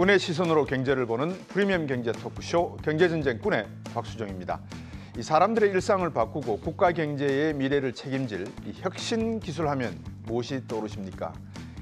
꾼의 시선으로 경제를 보는 프리미엄 경제 토크쇼 경제전쟁꾼의 박수정입니다. 이 사람들의 일상을 바꾸고 국가 경제의 미래를 책임질 이 혁신 기술하면 무엇이 떠오르십니까?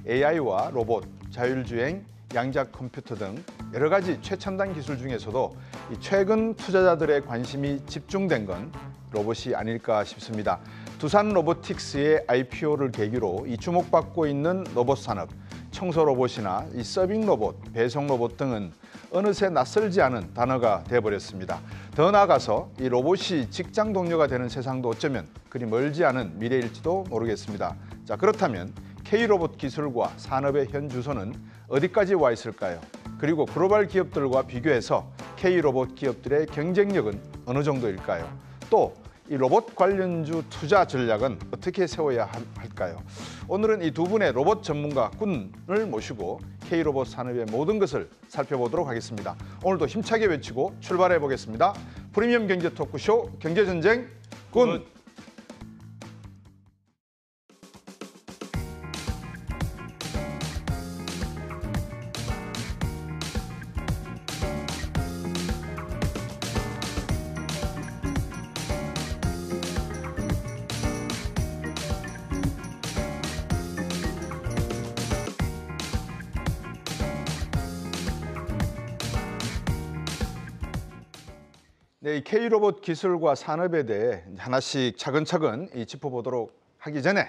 AI와 로봇, 자율주행, 양자 컴퓨터 등 여러 가지 최첨단 기술 중에서도 최근 투자자들의 관심이 집중된 건 로봇이 아닐까 싶습니다. 두산 로보틱스의 IPO를 계기로 이 주목받고 있는 로봇 산업, 청소 로봇이나 이 서빙 로봇, 배송 로봇 등은 어느새 낯설지 않은 단어가 되어버렸습니다. 더 나아가서 이 로봇이 직장 동료가 되는 세상도 어쩌면 그리 멀지 않은 미래일지도 모르겠습니다. 자 그렇다면 K로봇 기술과 산업의 현 주소는 어디까지 와 있을까요? 그리고 글로벌 기업들과 비교해서 K로봇 기업들의 경쟁력은 어느 정도일까요? 또이 로봇 관련주 투자 전략은 어떻게 세워야 할까요? 오늘은 이 두 분의 로봇 전문가 군을 모시고 K로봇 산업의 모든 것을 살펴보도록 하겠습니다. 오늘도 힘차게 외치고 출발해 보겠습니다. 프리미엄 경제 토크쇼 경제전쟁 군! 군. 이 K 로봇 기술과 산업에 대해 하나씩 차근차근 짚어보도록 하기 전에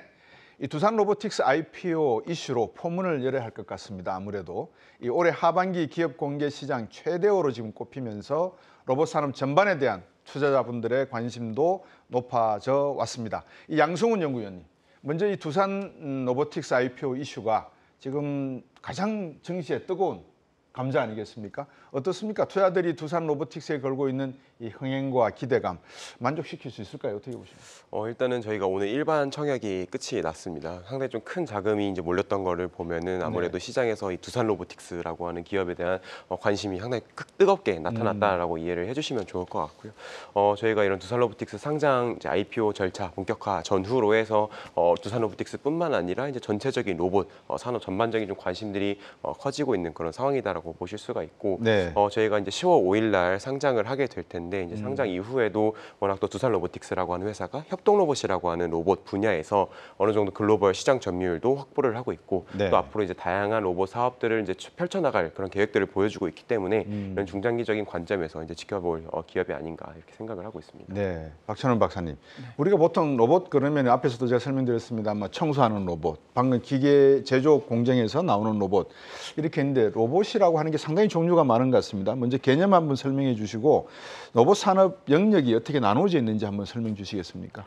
이 두산 로보틱스 IPO 이슈로 포문을 열어야 할 것 같습니다. 아무래도 이 올해 하반기 기업 공개 시장 최대어로 지금 꼽히면서 로봇 산업 전반에 대한 투자자분들의 관심도 높아져 왔습니다. 이 양승훈 연구위원님, 먼저 이 두산 로보틱스 IPO 이슈가 지금 가장 증시에 뜨거운 감자 아니겠습니까? 어떻습니까? 투자들이 두산 로보틱스에 걸고 있는 이 흥행과 기대감 만족시킬 수 있을까요? 어떻게 보십니까? 어, 일단은 저희가 오늘 일반 청약이 끝이 났습니다. 상당히 좀 큰 자금이 이제 몰렸던 거를 보면은 아무래도 네. 시장에서 이 두산 로보틱스라고 하는 기업에 대한 어, 관심이 상당히 뜨겁게 나타났다라고 음. 이해를 해주시면 좋을 것 같고요. 어, 저희가 이런 두산 로보틱스 상장 이제 IPO 절차 본격화 전후로 해서 어, 두산 로보틱스뿐만 아니라 이제 전체적인 로봇 어, 산업 전반적인 좀 관심들이 어, 커지고 있는 그런 상황이다라고. 있다라고 보실 수가 있고 네. 어, 저희가 이제 10월 5일 날 상장을 하게 될 텐데 이제 음. 상장 음. 이후에도 워낙 또 두산 로보틱스라고 하는 회사가 협동 로봇이라고 하는 로봇 분야에서 어느 정도 글로벌 시장 점유율도 확보를 하고 있고 네. 또 앞으로 이제 다양한 로봇 사업들을 이제 펼쳐나갈 그런 계획들을 보여주고 있기 때문에 음. 이런 중장기적인 관점에서 이제 지켜볼 어, 기업이 아닌가 이렇게 생각을 하고 있습니다. 네, 박찬원 박사님. 네. 우리가 보통 로봇 그러면 앞에서도 제가 설명드렸습니다 아마 청소하는 로봇, 방금 기계 제조 공장에서 나오는 로봇 이렇게 했는데 로봇이라고 산업이라고 하는 게 상당히 종류가 많은 것 같습니다. 먼저 개념 한번 설명해 주시고 로봇 산업 영역이 어떻게 나누어져 있는지 한번 설명 주시겠습니까?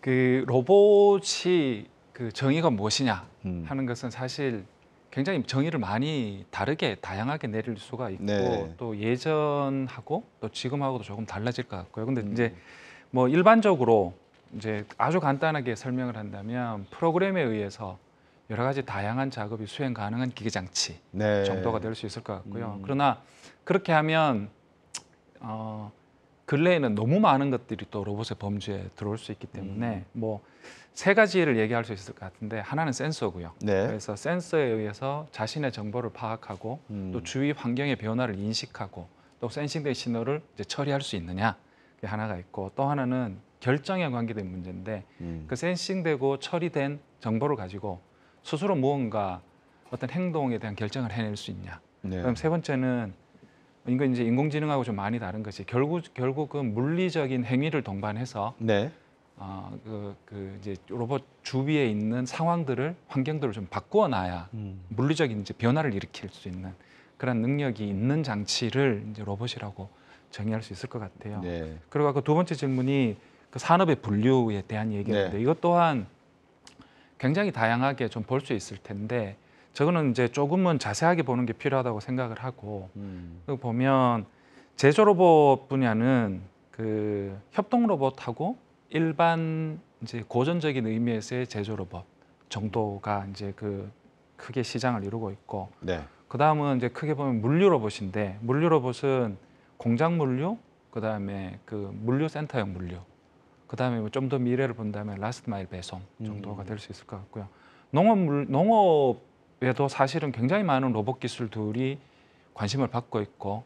그 로봇이 그 정의가 무엇이냐 음. 하는 것은 사실 굉장히 정의를 많이 다르게 다양하게 내릴 수가 있고 네. 또 예전하고 또 지금하고도 조금 달라질 것 같고요. 근데 음. 이제 뭐 일반적으로 이제 아주 간단하게 설명을 한다면 프로그램에 의해서 여러 가지 다양한 작업이 수행 가능한 기계 장치 네. 정도가 될 수 있을 것 같고요. 음. 그러나 그렇게 하면 어, 근래에는 너무 많은 것들이 또 로봇의 범주에 들어올 수 있기 때문에 음. 뭐세 가지를 얘기할 수 있을 것 같은데 하나는 센서고요. 네. 그래서 센서에 의해서 자신의 정보를 파악하고 음. 또 주위 환경의 변화를 인식하고 또 센싱된 신호를 이제 처리할 수 있느냐 그게 하나가 있고 또 하나는 결정에 관계된 문제인데 음. 그 센싱되고 처리된 정보를 가지고 스스로 무언가 어떤 행동에 대한 결정을 해낼 수 있냐. 네. 그럼 세 번째는 이건 이제 인공지능하고 좀 많이 다른 것이 결국 결국은 물리적인 행위를 동반해서 네. 어그 그 이제 로봇 주위에 있는 상황들을 환경들을 좀 바꾸어 놔야 음. 물리적인 이제 변화를 일으킬 수 있는 그런 능력이 있는 장치를 이제 로봇이라고 정의할 수 있을 것 같아요. 네. 그리고 아두 번째 질문이 그 산업의 분류에 대한 얘기인데 네. 이것 또한 굉장히 다양하게 좀 볼 수 있을 텐데 저거는 이제 조금은 자세하게 보는 게 필요하다고 생각을 하고 음. 보면 제조 로봇 분야는 그 협동 로봇하고 일반 이제 고전적인 의미에서의 제조 로봇 정도가 이제 그 크게 시장을 이루고 있고 네. 그 다음은 이제 크게 보면 물류 로봇인데 물류 로봇은 공장 물류 그 다음에 그 물류 센터형 물류 그다음에 뭐좀더 미래를 본다면 라스트 마일 배송 음. 정도가 될 수 있을 것 같고요. 농업 농업에도 사실은 굉장히 많은 로봇 기술들이 관심을 받고 있고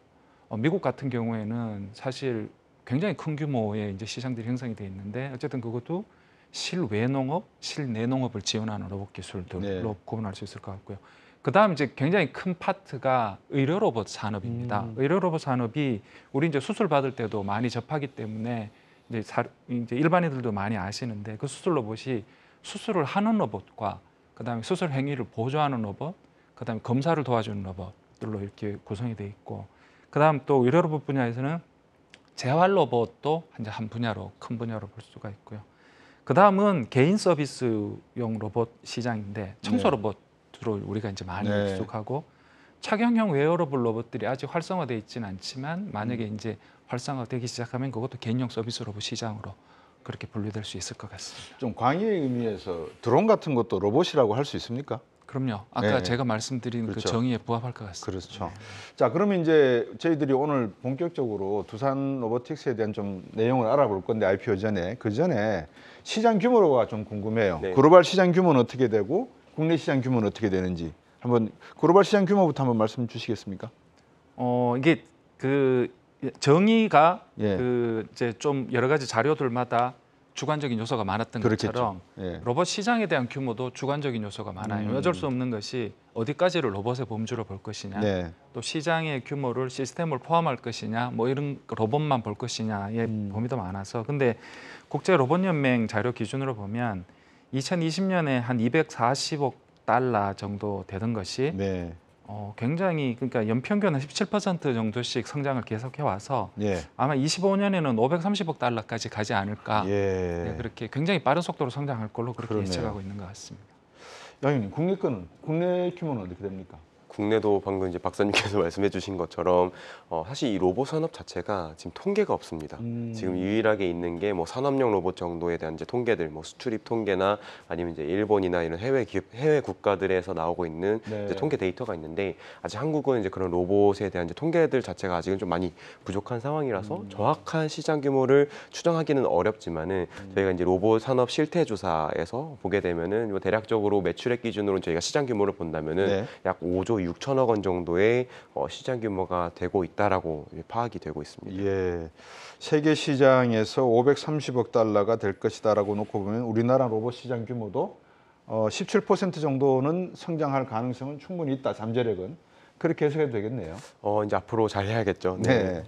어, 미국 같은 경우에는 사실 굉장히 큰 규모의 이제 시장들이 형성이 돼 있는데 어쨌든 그것도 실외 농업, 실내 농업을 지원하는 로봇 기술들로 네. 구분할 수 있을 것 같고요. 그다음 이제 굉장히 큰 파트가 의료 로봇 산업입니다. 음. 의료 로봇 산업이 우리 이제 수술 받을 때도 많이 접하기 때문에 이제, 사, 이제 일반인들도 많이 아시는데 그 수술 로봇이 수술을 하는 로봇과 그다음에 수술 행위를 보조하는 로봇, 그다음에 검사를 도와주는 로봇들로 이렇게 구성이 돼 있고 그다음 또 의료 로봇 분야에서는 재활 로봇도 이제 한 분야로 큰 분야로 볼 수가 있고요. 그다음은 개인 서비스용 로봇 시장인데 청소 네. 로봇으로 우리가 이제 많이 네. 익숙하고 착용형 웨어러블 로봇들이 아직 활성화되어 있지는 않지만 만약에 이제 활성화되기 시작하면 그것도 개인용 서비스 로봇 시장으로 그렇게 분류될 수 있을 것 같습니다. 좀 광의의 의미에서 드론 같은 것도 로봇이라고 할 수 있습니까? 그럼요. 아까 네. 제가 말씀드린 그 그렇죠. 그 정의에 부합할 것 같습니다. 그렇죠. 네. 자, 그러면 이제 저희들이 오늘 본격적으로 두산 로보틱스에 대한 좀 내용을 알아볼 건데 IPO 전에 그 전에 시장 규모가 좀 궁금해요. 네. 글로벌 시장 규모는 어떻게 되고 국내 시장 규모는 어떻게 되는지 한번 글로벌 시장 규모부터 한번 말씀 주시겠습니까? 어 이게 그 정의가 예. 그 이제 좀 여러 가지 자료들마다 주관적인 요소가 많았던 그렇겠죠. 것처럼 예. 로봇 시장에 대한 규모도 주관적인 요소가 많아요. 음. 어쩔 수 없는 것이 어디까지를 로봇의 범주로 볼 것이냐, 네. 또 시장의 규모를 시스템을 포함할 것이냐, 뭐 이런 로봇만 볼 것이냐의 음. 범위도 많아서 근데 국제 로봇 연맹 자료 기준으로 보면 2020년에 한 240억 달러 정도 되던 것이 네. 어, 굉장히 그러니까 연평균17% 정도씩 성장을 계속해 와서 예. 아마 25년에는 530억 달러까지 가지 않을까 예. 네, 그렇게 굉장히 빠른 속도로 성장할 걸로 그렇게 그러네요. 예측하고 있는 것 같습니다. 양님 국내권은 국내 규모는 어떻게 됩니까? 국내도 방금 이제 박사님께서 말씀해 주신 것처럼 어, 사실 이 로봇 산업 자체가 지금 통계가 없습니다. 음. 지금 유일하게 있는 게 뭐 산업용 로봇 정도에 대한 이제 통계들, 뭐 수출입 통계나 아니면 이제 일본이나 이런 해외 기업, 해외 국가들에서 나오고 있는 네. 이제 통계 데이터가 있는데 아직 한국은 이제 그런 로봇에 대한 이제 통계들 자체가 아직은 좀 많이 부족한 상황이라서 음. 정확한 시장 규모를 추정하기는 어렵지만은 음. 저희가 이제 로봇 산업 실태 조사에서 보게 되면은 뭐 대략적으로 매출액 기준으로 저희가 시장 규모를 본다면은 네. 약 5조 6천억 원 정도의 어, 시장 규모가 되고 있다라고 파악이 되고 있습니다. 예, 세계 시장에서 530억 달러가 될 것이다라고 놓고 보면 우리나라 로봇 시장 규모도 17% 어, 정도는 성장할 가능성은 충분히 있다. 잠재력은 그렇게 해석해도 되겠네요. 어, 이제 앞으로 잘 해야겠죠. 네. 네.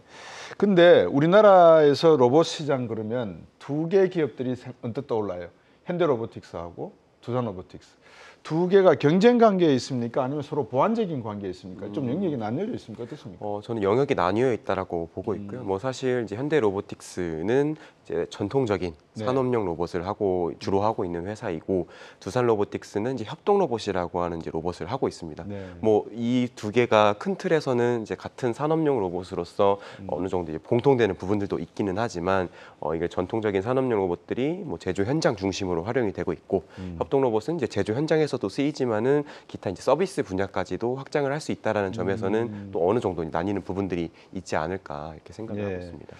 근데 우리나라에서 로봇 시장 그러면 두 개 기업들이 언뜻 떠올라요. 현대로보틱스하고 두산로보틱스. 두 개가 경쟁 관계에 있습니까? 아니면 서로 보완적인 관계에 있습니까? 좀 음. 영역이 나뉘어져 있습니까? 어떻습니까? 어, 저는 영역이 나뉘어 있다라고 보고 있고요. 음. 뭐 사실 이제 현대 로보틱스는 이제 전통적인 네. 산업용 로봇을 하고 주로 하고 있는 회사이고 두산 로보틱스는 이제 협동 로봇이라고 하는 이제 로봇을 하고 있습니다. 네. 뭐이 두 개가 큰 틀에서는 이제 같은 산업용 로봇으로서 음. 어느 정도 이제 공통되는 부분들도 있기는 하지만 어 이게 전통적인 산업용 로봇들이 뭐 제조 현장 중심으로 활용이 되고 있고 음. 협동 로봇은 이제 제조 현장에서도 쓰이지만은 기타 이제 서비스 분야까지도 확장을 할 수 있다라는 점에서는 음. 또 어느 정도 나뉘는 부분들이 있지 않을까 이렇게 생각을 예. 하고 있습니다.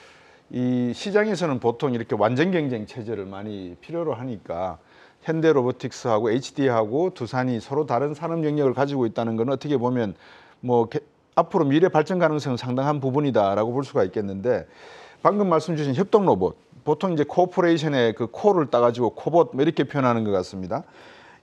이 시장에서는 보통 이렇게 완전 경쟁 체제를 많이 필요로 하니까 현대 로보틱스하고 HD하고 두산이 서로 다른 산업 영역을 가지고 있다는 건 어떻게 보면 뭐 앞으로 미래 발전 가능성은 상당한 부분이다라고 볼 수가 있겠는데 방금 말씀 주신 협동 로봇 보통 이제 코퍼레이션의 그 코를 따가지고 코봇 뭐 이렇게 표현하는 것 같습니다.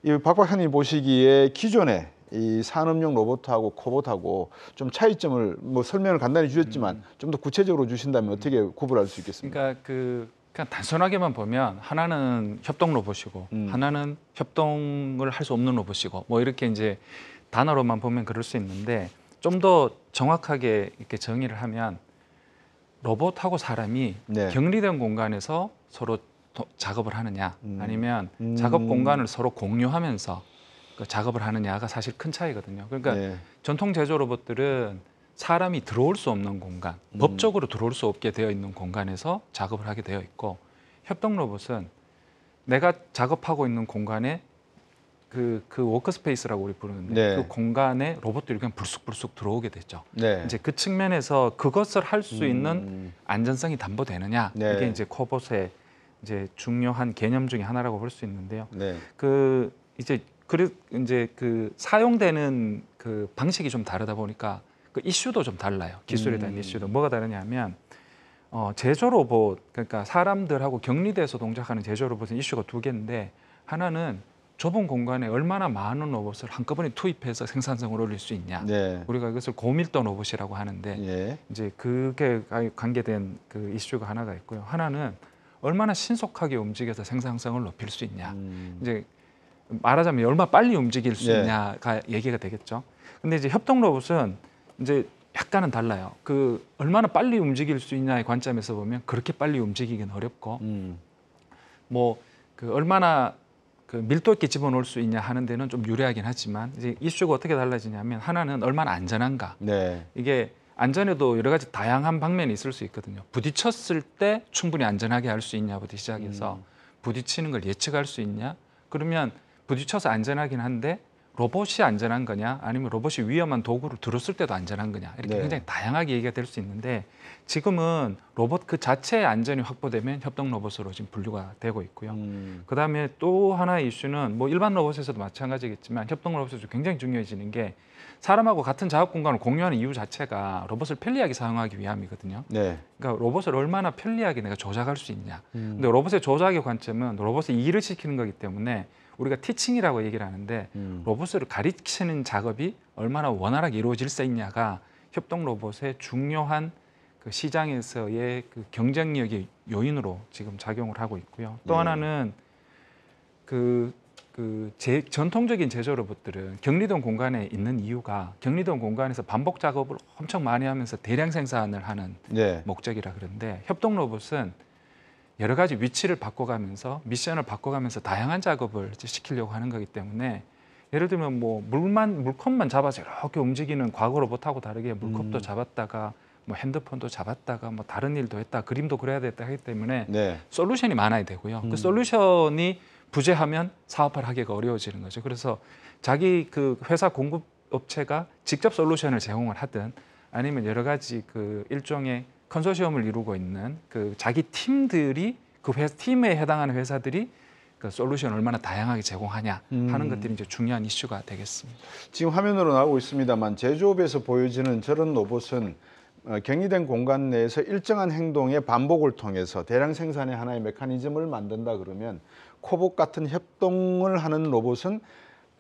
이박 박사님 보시기에 기존에 이 산업용 로봇하고 코봇하고 좀 차이점을 뭐 설명을 간단히 주셨지만 음. 좀더 구체적으로 주신다면 어떻게 구분할 수 있겠습니까? 그러니까 그 그냥 단순하게만 보면 하나는 협동 로봇이고 음. 하나는 협동을 할 수 없는 로봇이고 뭐 이렇게 이제 단어로만 보면 그럴 수 있는데 좀 더 정확하게 이렇게 정의를 하면 로봇하고 사람이 네. 격리된 공간에서 서로 작업을 하느냐 음. 아니면 음. 작업 공간을 서로 공유하면서 그 작업을 하느냐가 사실 큰 차이거든요. 그러니까 네. 전통 제조 로봇들은 사람이 들어올 수 없는 공간, 음. 법적으로 들어올 수 없게 되어 있는 공간에서 작업을 하게 되어 있고 협동 로봇은 내가 작업하고 있는 공간에 그, 그 워크스페이스라고 우리 부르는데 네. 그 공간에 로봇들이 그냥 불쑥불쑥 들어오게 되죠. 네. 이제 그 측면에서 그것을 할 수 있는 음. 안전성이 담보되느냐 네. 이게 이제 코봇의 이제 중요한 개념 중의 하나라고 볼 수 있는데요. 네. 그 이제 그리고 이제 그 사용되는 그 방식이 좀 다르다 보니까 그 이슈도 좀 달라요. 기술에 대한 음. 이슈도 뭐가 다르냐면 어, 제조 로봇 그러니까 사람들하고 격리돼서 동작하는 제조 로봇은 이슈가 두 개인데 하나는 좁은 공간에 얼마나 많은 로봇을 한꺼번에 투입해서 생산성을 올릴 수 있냐. 네. 우리가 이것을 고밀도 로봇이라고 하는데 네. 이제 그게 관계된 그 이슈가 하나가 있고요. 하나는 얼마나 신속하게 움직여서 생산성을 높일 수 있냐. 음. 이제 말하자면 얼마 빨리 움직일 수 예. 있냐가 예. 얘기가 되겠죠. 근데 이제 협동 로봇은 이제 약간은 달라요. 그 얼마나 빨리 움직일 수 있냐의 관점에서 보면 그렇게 빨리 움직이긴 어렵고 음. 뭐그 얼마나 그 밀도 있게 집어넣을 수 있냐 하는 데는 좀 유리하긴 하지만 이제 이슈가 어떻게 달라지냐면 하나는 얼마나 안전한가. 네. 이게 안전에도 여러 가지 다양한 방면이 있을 수 있거든요. 부딪혔을 때 충분히 안전하게 할 수 있냐부터 시작해서 음. 부딪히는 걸 예측할 수 있냐. 그러면 부딪혀서 안전하긴 한데 로봇이 안전한 거냐 아니면 로봇이 위험한 도구를 들었을 때도 안전한 거냐 이렇게 네. 굉장히 다양하게 얘기가 될 수 있는데 지금은 로봇 그 자체의 안전이 확보되면 협동 로봇으로 지금 분류가 되고 있고요. 음. 그다음에 또 하나의 이슈는 뭐 일반 로봇에서도 마찬가지겠지만 협동 로봇에서 굉장히 중요해지는 게 사람하고 같은 작업 공간을 공유하는 이유 자체가 로봇을 편리하게 사용하기 위함이거든요. 네. 그러니까 로봇을 얼마나 편리하게 내가 조작할 수 있냐. 음. 근데 로봇의 조작의 관점은 로봇의 일을 시키는 거기 때문에 우리가 티칭이라고 얘기를 하는데 음. 로봇을 가르치는 작업이 얼마나 원활하게 이루어질 수 있냐가 협동 로봇의 중요한 그 시장에서의 그 경쟁력의 요인으로 지금 작용을 하고 있고요. 또 음. 하나는 그, 그 제, 전통적인 제조 로봇들은 격리동 공간에 있는 이유가 격리동 공간에서 반복 작업을 엄청 많이 하면서 대량 생산을 하는 네. 목적이라 그런데 협동 로봇은 여러 가지 위치를 바꿔가면서 미션을 바꿔가면서 다양한 작업을 시키려고 하는 거기 때문에 예를 들면 뭐 물만 물컵만 잡아서 이렇게 움직이는 과거 로봇하고 다르게 물컵도 음. 잡았다가 뭐 핸드폰도 잡았다가 뭐 다른 일도 했다 그림도 그려야 됐다 하기 때문에 네. 솔루션이 많아야 되고요. 그 음. 그 솔루션이 부재하면 사업을 하기가 어려워지는 거죠. 그래서 자기 그 회사 공급 업체가 직접 솔루션을 제공을 하든 아니면 여러 가지 그 일종의 컨소시엄을 이루고 있는 그 자기 팀들이 그 회사, 팀에 해당하는 회사들이 그 솔루션 을 얼마나 다양하게 제공하냐 하는 음. 것들이 이제 중요한 이슈가 되겠습니다. 지금 화면으로 나오고 있습니다만 제조업에서 보여지는 저런 로봇은 경이된 어, 공간 내에서 일정한 행동의 반복을 통해서 대량 생산의 하나의 메커니즘을 만든다 그러면 코봇 같은 협동을 하는 로봇은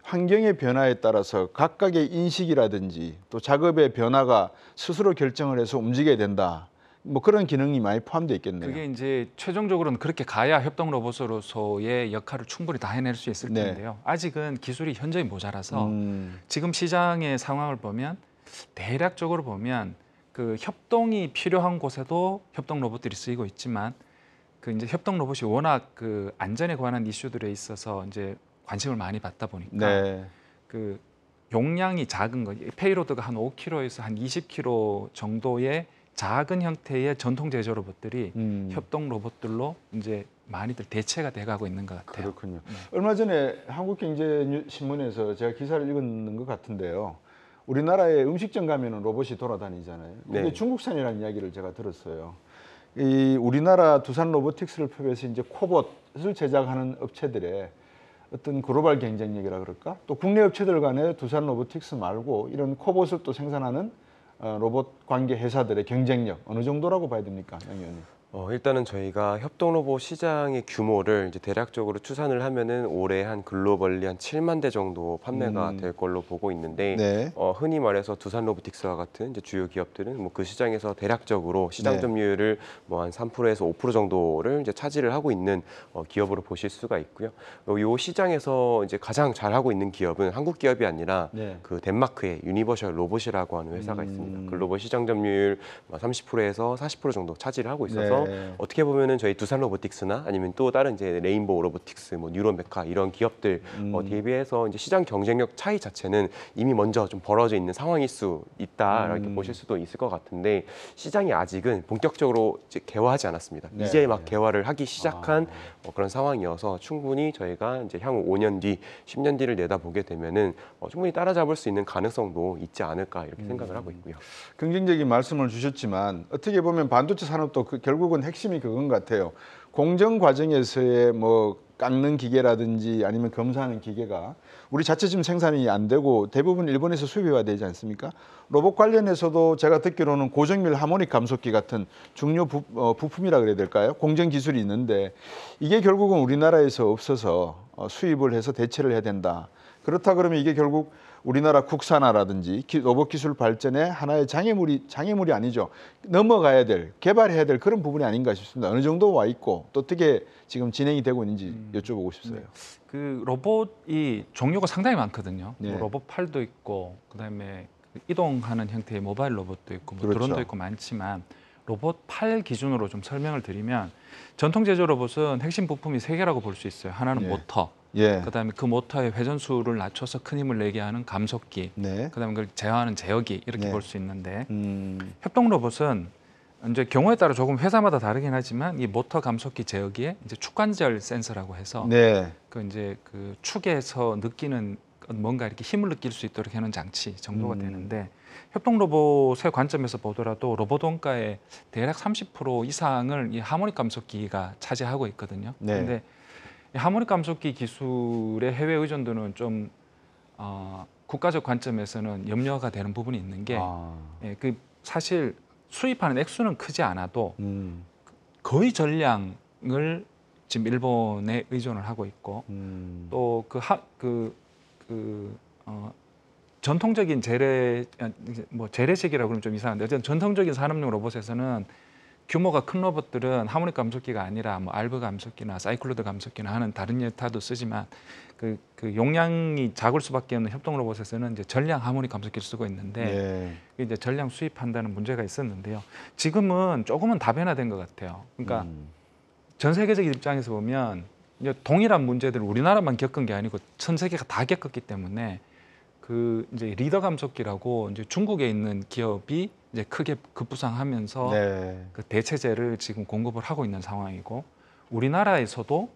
환경의 변화에 따라서 각각의 인식이라든지 또 작업의 변화가 스스로 결정을 해서 움직여야 된다. 뭐 그런 기능이 많이 포함되어 있겠네요. 그게 이제 최종적으로는 그렇게 가야 협동 로봇으로서의 역할을 충분히 다 해낼 수 있을 네. 텐데요. 아직은 기술이 현저히 모자라서 음. 지금 시장의 상황을 보면 대략적으로 보면 그 협동이 필요한 곳에도 협동 로봇들이 쓰이고 있지만 그 이제 협동 로봇이 워낙 그 안전에 관한 이슈들에 있어서 이제 관심을 많이 받다 보니까 네. 그 용량이 작은 거 페이로드가 한 5kg에서 한 20kg 정도의 작은 형태의 전통 제조 로봇들이 음. 협동 로봇들로 이제 많이들 대체가 돼가고 있는 것 같아요. 그렇군요. 네. 얼마 전에 한국경제신문에서 제가 기사를 읽은 것 같은데요. 우리나라에 음식점 가면 로봇이 돌아다니잖아요. 네. 근데 네. 중국산이라는 이야기를 제가 들었어요. 이 우리나라 두산 로보틱스를 포함해서 이제 코봇을 제작하는 업체들의 어떤 글로벌 경쟁력이라 그럴까? 또 국내 업체들 간에 두산 로보틱스 말고 이런 코봇을 또 생산하는 어, 로봇 관계 회사들의 경쟁력 어느 정도라고 봐야 됩니까, 양 의원님? 어, 일단은 저희가 협동 로봇 시장의 규모를 이제 대략적으로 추산을 하면은 올해 한 글로벌리 한 7만 대 정도 판매가 음. 될 걸로 보고 있는데 네. 어, 흔히 말해서 두산 로보틱스와 같은 이제 주요 기업들은 뭐 그 시장에서 대략적으로 시장 네. 점유율을 뭐 한 3%에서 5% 정도를 이제 차지를 하고 있는 어, 기업으로 보실 수가 있고요. 어, 요 시장에서 이제 가장 잘 하고 있는 기업은 한국 기업이 아니라 네. 그 덴마크의 유니버셜 로봇이라고 하는 회사가 그 음. 있습니다. 글로벌 시장 점유율 30%에서 뭐 40% 정도 차지를 하고 있어서 네. 네. 어떻게 보면은 저희 두산 로보틱스나 아니면 또 다른 이제 레인보우 로보틱스, 뭐 뉴로메카 이런 기업들 어, 음. 어, 대비해서 이제 시장 경쟁력 차이 자체는 이미 먼저 좀 벌어져 있는 상황일 수 있다 이렇게 음. 보실 수도 있을 것 같은데 시장이 아직은 본격적으로 이제 개화하지 않았습니다. 네. 이제 막 네. 개화를 하기 시작한 아. 어, 그런 상황이어서 충분히 저희가 이제 향후 5년 뒤, 10년 뒤를 내다보게 되면은 어, 충분히 따라잡을 수 있는 가능성도 있지 않을까 이렇게 생각을 음. 하고 있고요. 긍정적인 말씀을 주셨지만 어떻게 보면 반도체 산업도 그 결국 결국은 핵심이 그건 같아요. 공정 과정에서의 뭐 깎는 기계라든지 아니면 검사하는 기계가 우리 자체 지금 생산이 안 되고 대부분 일본에서 수입이 되지 않습니까? 로봇 관련해서도 제가 듣기로는 고정밀 하모닉 감속기 같은 중요 부, 어, 부품이라 그래야 될까요? 공정 기술이 있는데 이게 결국은 우리나라에서 없어서 어, 수입을 해서 대체를 해야 된다. 그렇다 그러면 이게 결국 우리나라 국산화라든지 로봇 기술 발전의 하나의 장애물이 장애물이 아니죠. 넘어가야 될 개발해야 될 그런 부분이 아닌가 싶습니다. 어느 정도 와 있고 또 어떻게 지금 진행이 되고 있는지 음. 여쭤보고 싶어요. 네. 그 로봇이 종류가 상당히 많거든요. 뭐 네. 뭐 로봇 팔도 있고 그다음에 이동하는 형태의 모바일 로봇도 있고 뭐 그렇죠. 드론도 있고 많지만 로봇 팔 기준으로 좀 설명을 드리면 전통 제조 로봇은 핵심 부품이 세 개라고 볼 수 있어요. 하나는 예. 모터, 예. 그다음에 그 모터의 회전수를 낮춰서 큰 힘을 내게 하는 감속기, 네. 그다음에 그걸 제어하는 제어기 이렇게 네. 예. 볼수 있는데 음. 협동 로봇은 이제 경우에 따라 조금 회사마다 다르긴 하지만 이 모터 감속기 제어기에 이제 축관절 센서라고 해서 네. 그 이제 그 축에서 느끼는 뭔가 이렇게 힘을 느낄 수 있도록 하는 장치 정도가 음. 되는데 협동 로봇의 관점에서 보더라도 로봇 원가의 대략 30% 이상을 이 하모닉 감속기가 차지하고 있거든요. 네. 근데 이 하모닉 감속기 기술의 해외 의존도는 좀 어, 국가적 관점에서는 염려가 되는 부분이 있는 게, 아. 예, 그 사실 수입하는 액수는 크지 않아도 음. 거의 전량을 지금 일본에 의존을 하고 있고 음. 또그 그, 그, 어, 전통적인 재래 뭐 재래식이라고 그러면 좀 이상한데 어쨌든 전통적인 산업용 로봇에서는 규모가 큰 로봇들은 하모닉 감속기가 아니라 뭐 알브 감속기나 사이클로드 감속기나 하는 다른 예타도 쓰지만 그, 그 용량이 작을 수밖에 없는 협동 로봇에서는 이제 전량 하모닉 감속기를 쓰고 있는데 예. 이제 전량 수입한다는 문제가 있었는데요. 지금은 조금은 다변화된 것 같아요. 그러니까 음. 전 세계적인 입장에서 보면 이제 동일한 문제들을 우리나라만 겪은 게 아니고 전 세계가 다 겪었기 때문에 그 이제 리더 감속기라고 이제 중국에 있는 기업이 이제 크게 급부상하면서 네. 그 대체제를 지금 공급을 하고 있는 상황이고 우리나라에서도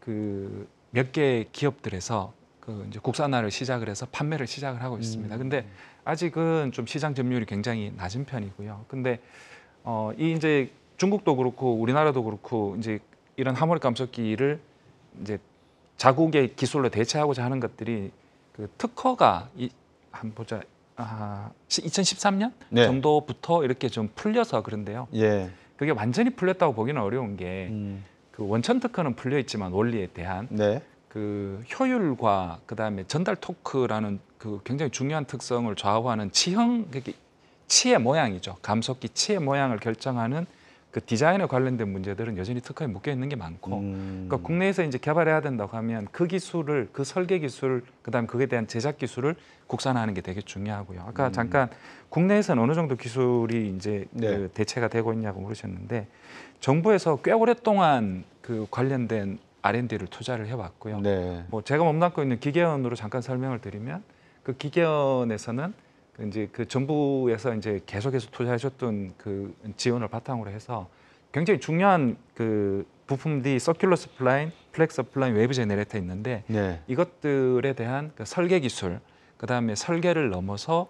그 몇 개 기업들에서 그 이제 국산화를 시작을 해서 판매를 시작을 하고 있습니다. 음. 근데 아직은 좀 시장 점유율이 굉장히 낮은 편이고요. 근데 어, 이 이제 중국도 그렇고 우리나라도 그렇고 이제 이런 하모리 감속기를 이제 자국의 기술로 대체하고자 하는 것들이 그 특허가 이, 한 보자 아, 2013년 네. 정도부터 이렇게 좀 풀려서 그런데요. 예. 그게 완전히 풀렸다고 보기는 어려운 게. 음. 그 원천 특허는 풀려 있지만 원리에 대한 네. 그 효율과 그다음에 전달 토크라는 그 굉장히 중요한 특성을 좌우하는 치형 그 치의 모양이죠. 감속기 치의 모양을 결정하는 그 디자인에 관련된 문제들은 여전히 특허에 묶여 있는 게 많고 음. 그러니까 국내에서 이제 개발해야 된다고 하면 그 기술을 그 설계 기술 그다음 그에 대한 제작 기술을 국산화하는 게 되게 중요하고요. 아까 음. 잠깐 국내에서는 어느 정도 기술이 이제 그 네. 그 대체가 되고 있냐고 물으셨는데 정부에서 꽤 오랫동안 그 관련된 R&D를 투자를 해왔고요. 네. 뭐 제가 몸담고 있는 기계원으로 잠깐 설명을 드리면 그 기계원에서는 이제 그 정부에서 이제 계속해서 투자하셨던 그 지원을 바탕으로 해서 굉장히 중요한 그 부품들이 서큘러 스플라인, 플렉 스플라인 웨브 제네레이터 있는데 네. 이것들에 대한 그 설계 기술, 그 다음에 설계를 넘어서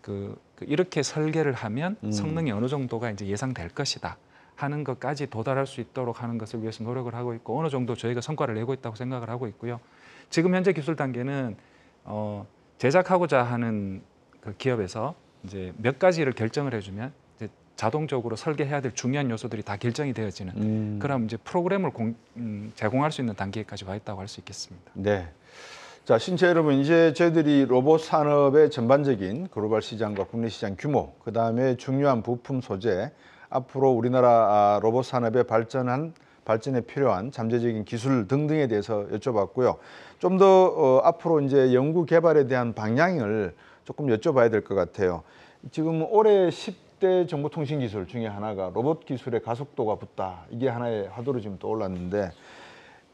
그, 그 이렇게 설계를 하면 음. 성능이 어느 정도가 이제 예상될 것이다 하는 것까지 도달할 수 있도록 하는 것을 위해서 노력을 하고 있고 어느 정도 저희가 성과를 내고 있다고 생각을 하고 있고요. 지금 현재 기술 단계는 어, 제작하고자 하는 그 기업에서 이제 몇 가지를 결정을 해주면 이제 자동적으로 설계해야 될 중요한 요소들이 다 결정이 되어지는 음. 그런 이제 프로그램을 공, 음, 제공할 수 있는 단계까지 와 있다고 할 수 있겠습니다. 네. 자, 신체 여러분, 이제 저희들이 로봇 산업의 전반적인 글로벌 시장과 국내 시장 규모, 그 다음에 중요한 부품 소재, 앞으로 우리나라 아, 로봇 산업의 발전한 발전에 필요한 잠재적인 기술 등등에 대해서 여쭤봤고요. 좀더 어, 앞으로 이제 연구 개발에 대한 방향을 조금 여쭤봐야 될 것 같아요. 지금 올해 10대 정보통신 기술 중에 하나가 로봇 기술의 가속도가 붙다. 이게 하나의 화두로 지금 떠올랐는데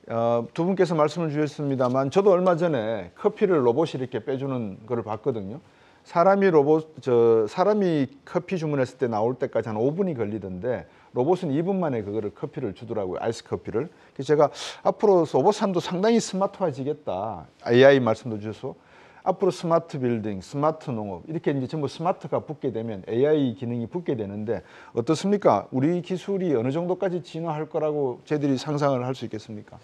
어, 두 분께서 말씀을 주셨습니다만 저도 얼마 전에 커피를 로봇이 이렇게 빼주는 걸 봤거든요. 사람이 로봇 저 사람이 커피 주문했을 때 나올 때까지 한 5분이 걸리던데 로봇은 2분 만에 그거를 커피를 주더라고요. 아이스 커피를. 그래서 제가 앞으로 로봇 산도 상당히 스마트화지겠다. AI 말씀도 주셔서 앞으로 스마트 빌딩, 스마트 농업 이렇게 이제 전부 스마트가 붙게 되면 AI 기능이 붙게 되는데 어떻습니까? 우리 기술이 어느 정도까지 진화할 거라고 저희들이 상상을 할 수 있겠습니까?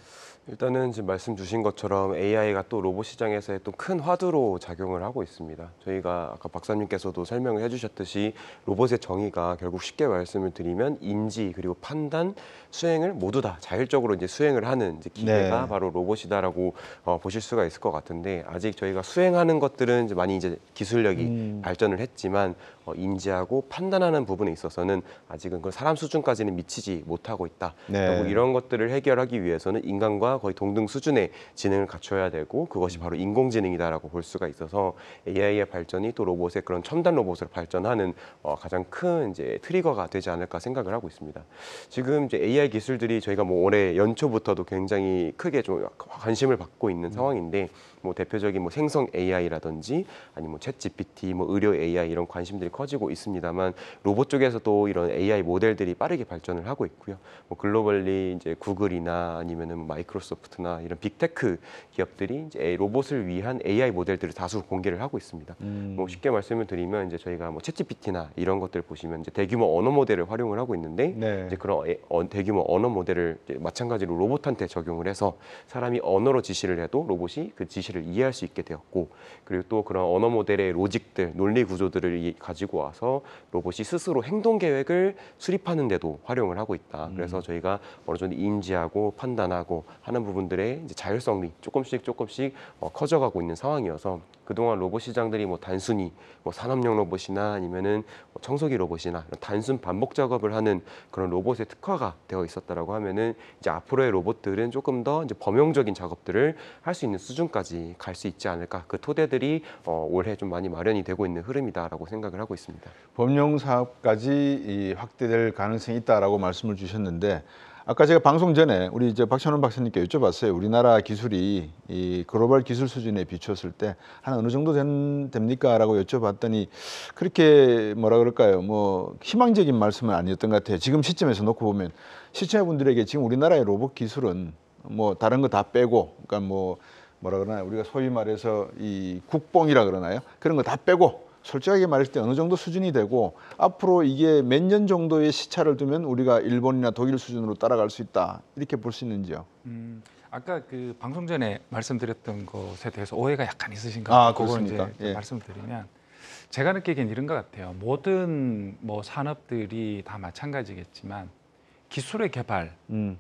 일단은 지금 말씀 주신 것처럼 AI가 또 로봇 시장에서의 또 큰 화두로 작용을 하고 있습니다. 저희가 아까 박사님께서도 설명을 해주셨듯이 로봇의 정의가 결국 쉽게 말씀을 드리면 인지 그리고 판단 수행을 모두 다 자율적으로 이제 수행을 하는 이제 기계가 네. 바로 로봇이다라고 어, 보실 수가 있을 것 같은데 아직 저희가 수행 실행하는 것들은 이제 많이 이제 기술력이 음. 발전을 했지만 어, 인지하고 판단하는 부분에 있어서는 아직은 그 사람 수준까지는 미치지 못하고 있다. 네. 결국 이런 것들을 해결하기 위해서는 인간과 거의 동등 수준의 지능을 갖춰야 되고 그것이 음. 바로 인공지능이다라고 볼 수가 있어서 AI의 발전이 또 로봇의 그런 첨단 로봇으로 발전하는 어, 가장 큰 이제 트리거가 되지 않을까 생각을 하고 있습니다. 지금 이제 AI 기술들이 저희가 뭐 올해 연초부터도 굉장히 크게 좀 관심을 받고 있는 음. 상황인데 뭐 대표적인 뭐 생성 AI라든지 아니면 뭐 챗 GPT, 뭐 의료 AI 이런 관심들이 커지고 있습니다만 로봇 쪽에서도 이런 AI 모델들이 빠르게 발전을 하고 있고요. 뭐 글로벌리 이제 구글이나 아니면은 뭐 마이크로소프트나 이런 빅테크 기업들이 이제 로봇을 위한 AI 모델들을 다수 공개를 하고 있습니다. 음. 뭐 쉽게 말씀을 드리면 이제 저희가 뭐 챗GPT나 이런 것들 보시면 이제 대규모 언어 모델을 활용을 하고 있는데 네. 이제 그런 어, 대규모 언어 모델을 마찬가지로 로봇한테 적용을 해서 사람이 언어로 지시를 해도 로봇이 그 지시를 이해할 수 있게 되었고 그리고 또 그런 언어 모델의 로직들, 논리 구조들을 가지고 와서 로봇이 스스로 행동 계획을 수립하는 데도 활용을 하고 있다. 음. 그래서 저희가 어느 정도 인지하고 판단하고 하는 부분들의 이제 자율성이 조금씩 조금씩 어, 커져가고 있는 상황이어서 그동안 로봇 시장들이 뭐 단순히 뭐 산업용 로봇이나 아니면은 뭐 청소기 로봇이나 단순 반복 작업을 하는 그런 로봇에 특화가 되어 있었다라고 하면은 이제 앞으로의 로봇들은 조금 더 이제 범용적인 작업들을 할 수 있는 수준까지 갈 수 있지 않을까 그 토대들이 어, 올해 좀 많이 마련이 되고 있는 흐름이다라고 생각을 하고 있습니다. 범용 사업까지 이 확대될 가능성이 있다라고 말씀을 주셨는데 아까 제가 방송 전에 우리 이제 박찬원 박사님께 여쭤봤어요. 우리나라 기술이 이 글로벌 기술 수준에 비추었을 때 하나 어느 정도 된, 됩니까? 라고 여쭤봤더니 그렇게 뭐라 그럴까요? 뭐 희망적인 말씀은 아니었던 것 같아요. 지금 시점에서 놓고 보면 시청자분들에게 지금 우리나라의 로봇 기술은 뭐 다른 거 다 빼고 그러니까 뭐 뭐라 그러나요? 우리가 소위 말해서 이 국뽕이라 그러나요? 그런 거 다 빼고 솔직하게 말했을 때 어느 정도 수준이 되고 앞으로 이게 몇 년 정도의 시차를 두면 우리가 일본이나 독일 수준으로 따라갈 수 있다 이렇게 볼 수 있는지요? 음, 아까 그 방송 전에 말씀드렸던 것에 대해서 오해가 약간 있으신가? 아, 그렇습니까? 이제 예. 말씀드리면 제가 느끼기엔 이런 것 같아요. 모든 뭐 산업들이 다 마찬가지겠지만 기술의 개발하고 음.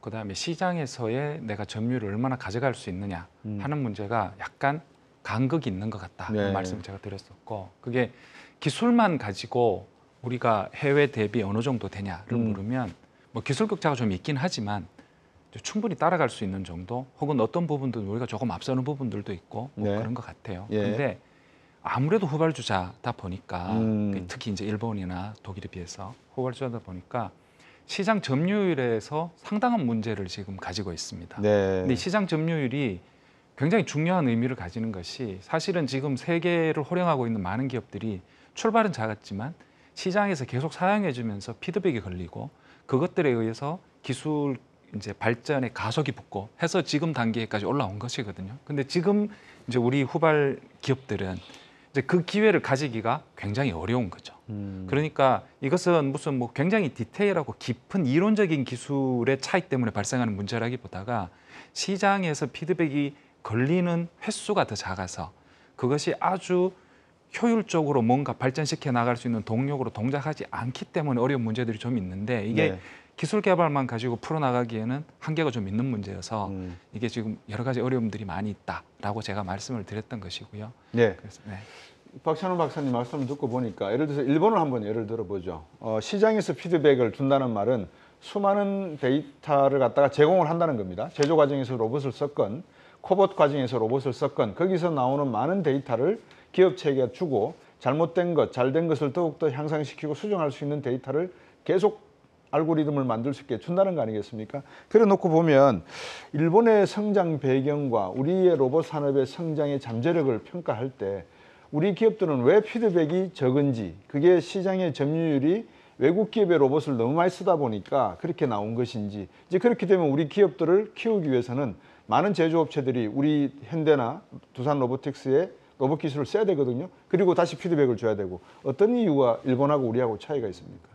그다음에 시장에서의 내가 점유율을 얼마나 가져갈 수 있느냐 음. 하는 문제가 약간 간극이 있는 것 같다 네. 말씀 을 제가 드렸었고 그게 기술만 가지고 우리가 해외 대비 어느 정도 되냐를 음. 물으면 뭐 기술 격차가 좀 있긴 하지만 충분히 따라갈 수 있는 정도 혹은 어떤 부분들 우리가 조금 앞서는 부분들도 있고 뭐 네. 그런 것 같아요. 예. 근데 아무래도 후발주자다 보니까 음. 그 특히 이제 일본이나 독일에 비해서 후발주자다 보니까 시장 점유율에서 상당한 문제를 지금 가지고 있습니다. 네. 근데 시장 점유율이 굉장히 중요한 의미를 가지는 것이 사실은 지금 세계를 호령하고 있는 많은 기업들이 출발은 작았지만 시장에서 계속 사용해주면서 피드백이 걸리고 그것들에 의해서 기술 이제 발전의 가속이 붙고 해서 지금 단계까지 올라온 것이거든요. 근데 지금 이제 우리 후발 기업들은 이제 그 기회를 가지기가 굉장히 어려운 거죠. 음. 그러니까 이것은 무슨 뭐 굉장히 디테일하고 깊은 이론적인 기술의 차이 때문에 발생하는 문제라기보다가 시장에서 피드백이 걸리는 횟수가 더 작아서 그것이 아주 효율적으로 뭔가 발전시켜 나갈 수 있는 동력으로 동작하지 않기 때문에 어려운 문제들이 좀 있는데 이게 네. 기술 개발만 가지고 풀어나가기에는 한계가 좀 있는 문제여서 음. 이게 지금 여러 가지 어려움들이 많이 있다라고 제가 말씀을 드렸던 것이고요. 네. 그래서, 네. 박찬호 박사님 말씀을 듣고 보니까 예를 들어서 일본을 한번 예를 들어보죠. 어, 시장에서 피드백을 준다는 말은 수많은 데이터를 갖다가 제공을 한다는 겁니다. 제조 과정에서 로봇을 썼건 코봇 과정에서 로봇을 섞은 거기서 나오는 많은 데이터를 기업체에게 주고 잘못된 것, 잘된 것을 더욱더 향상시키고 수정할 수 있는 데이터를 계속 알고리즘을 만들 수 있게 준다는 거 아니겠습니까? 그래 놓고 보면 일본의 성장 배경과 우리의 로봇 산업의 성장의 잠재력을 평가할 때 우리 기업들은 왜 피드백이 적은지 그게 시장의 점유율이 외국 기업의 로봇을 너무 많이 쓰다 보니까 그렇게 나온 것인지 이제 그렇게 되면 우리 기업들을 키우기 위해서는 많은 제조업체들이 우리 현대나 두산 로보틱스에 로봇 기술을 써야 되거든요. 그리고 다시 피드백을 줘야 되고 어떤 이유가 일본하고 우리하고 차이가 있습니까?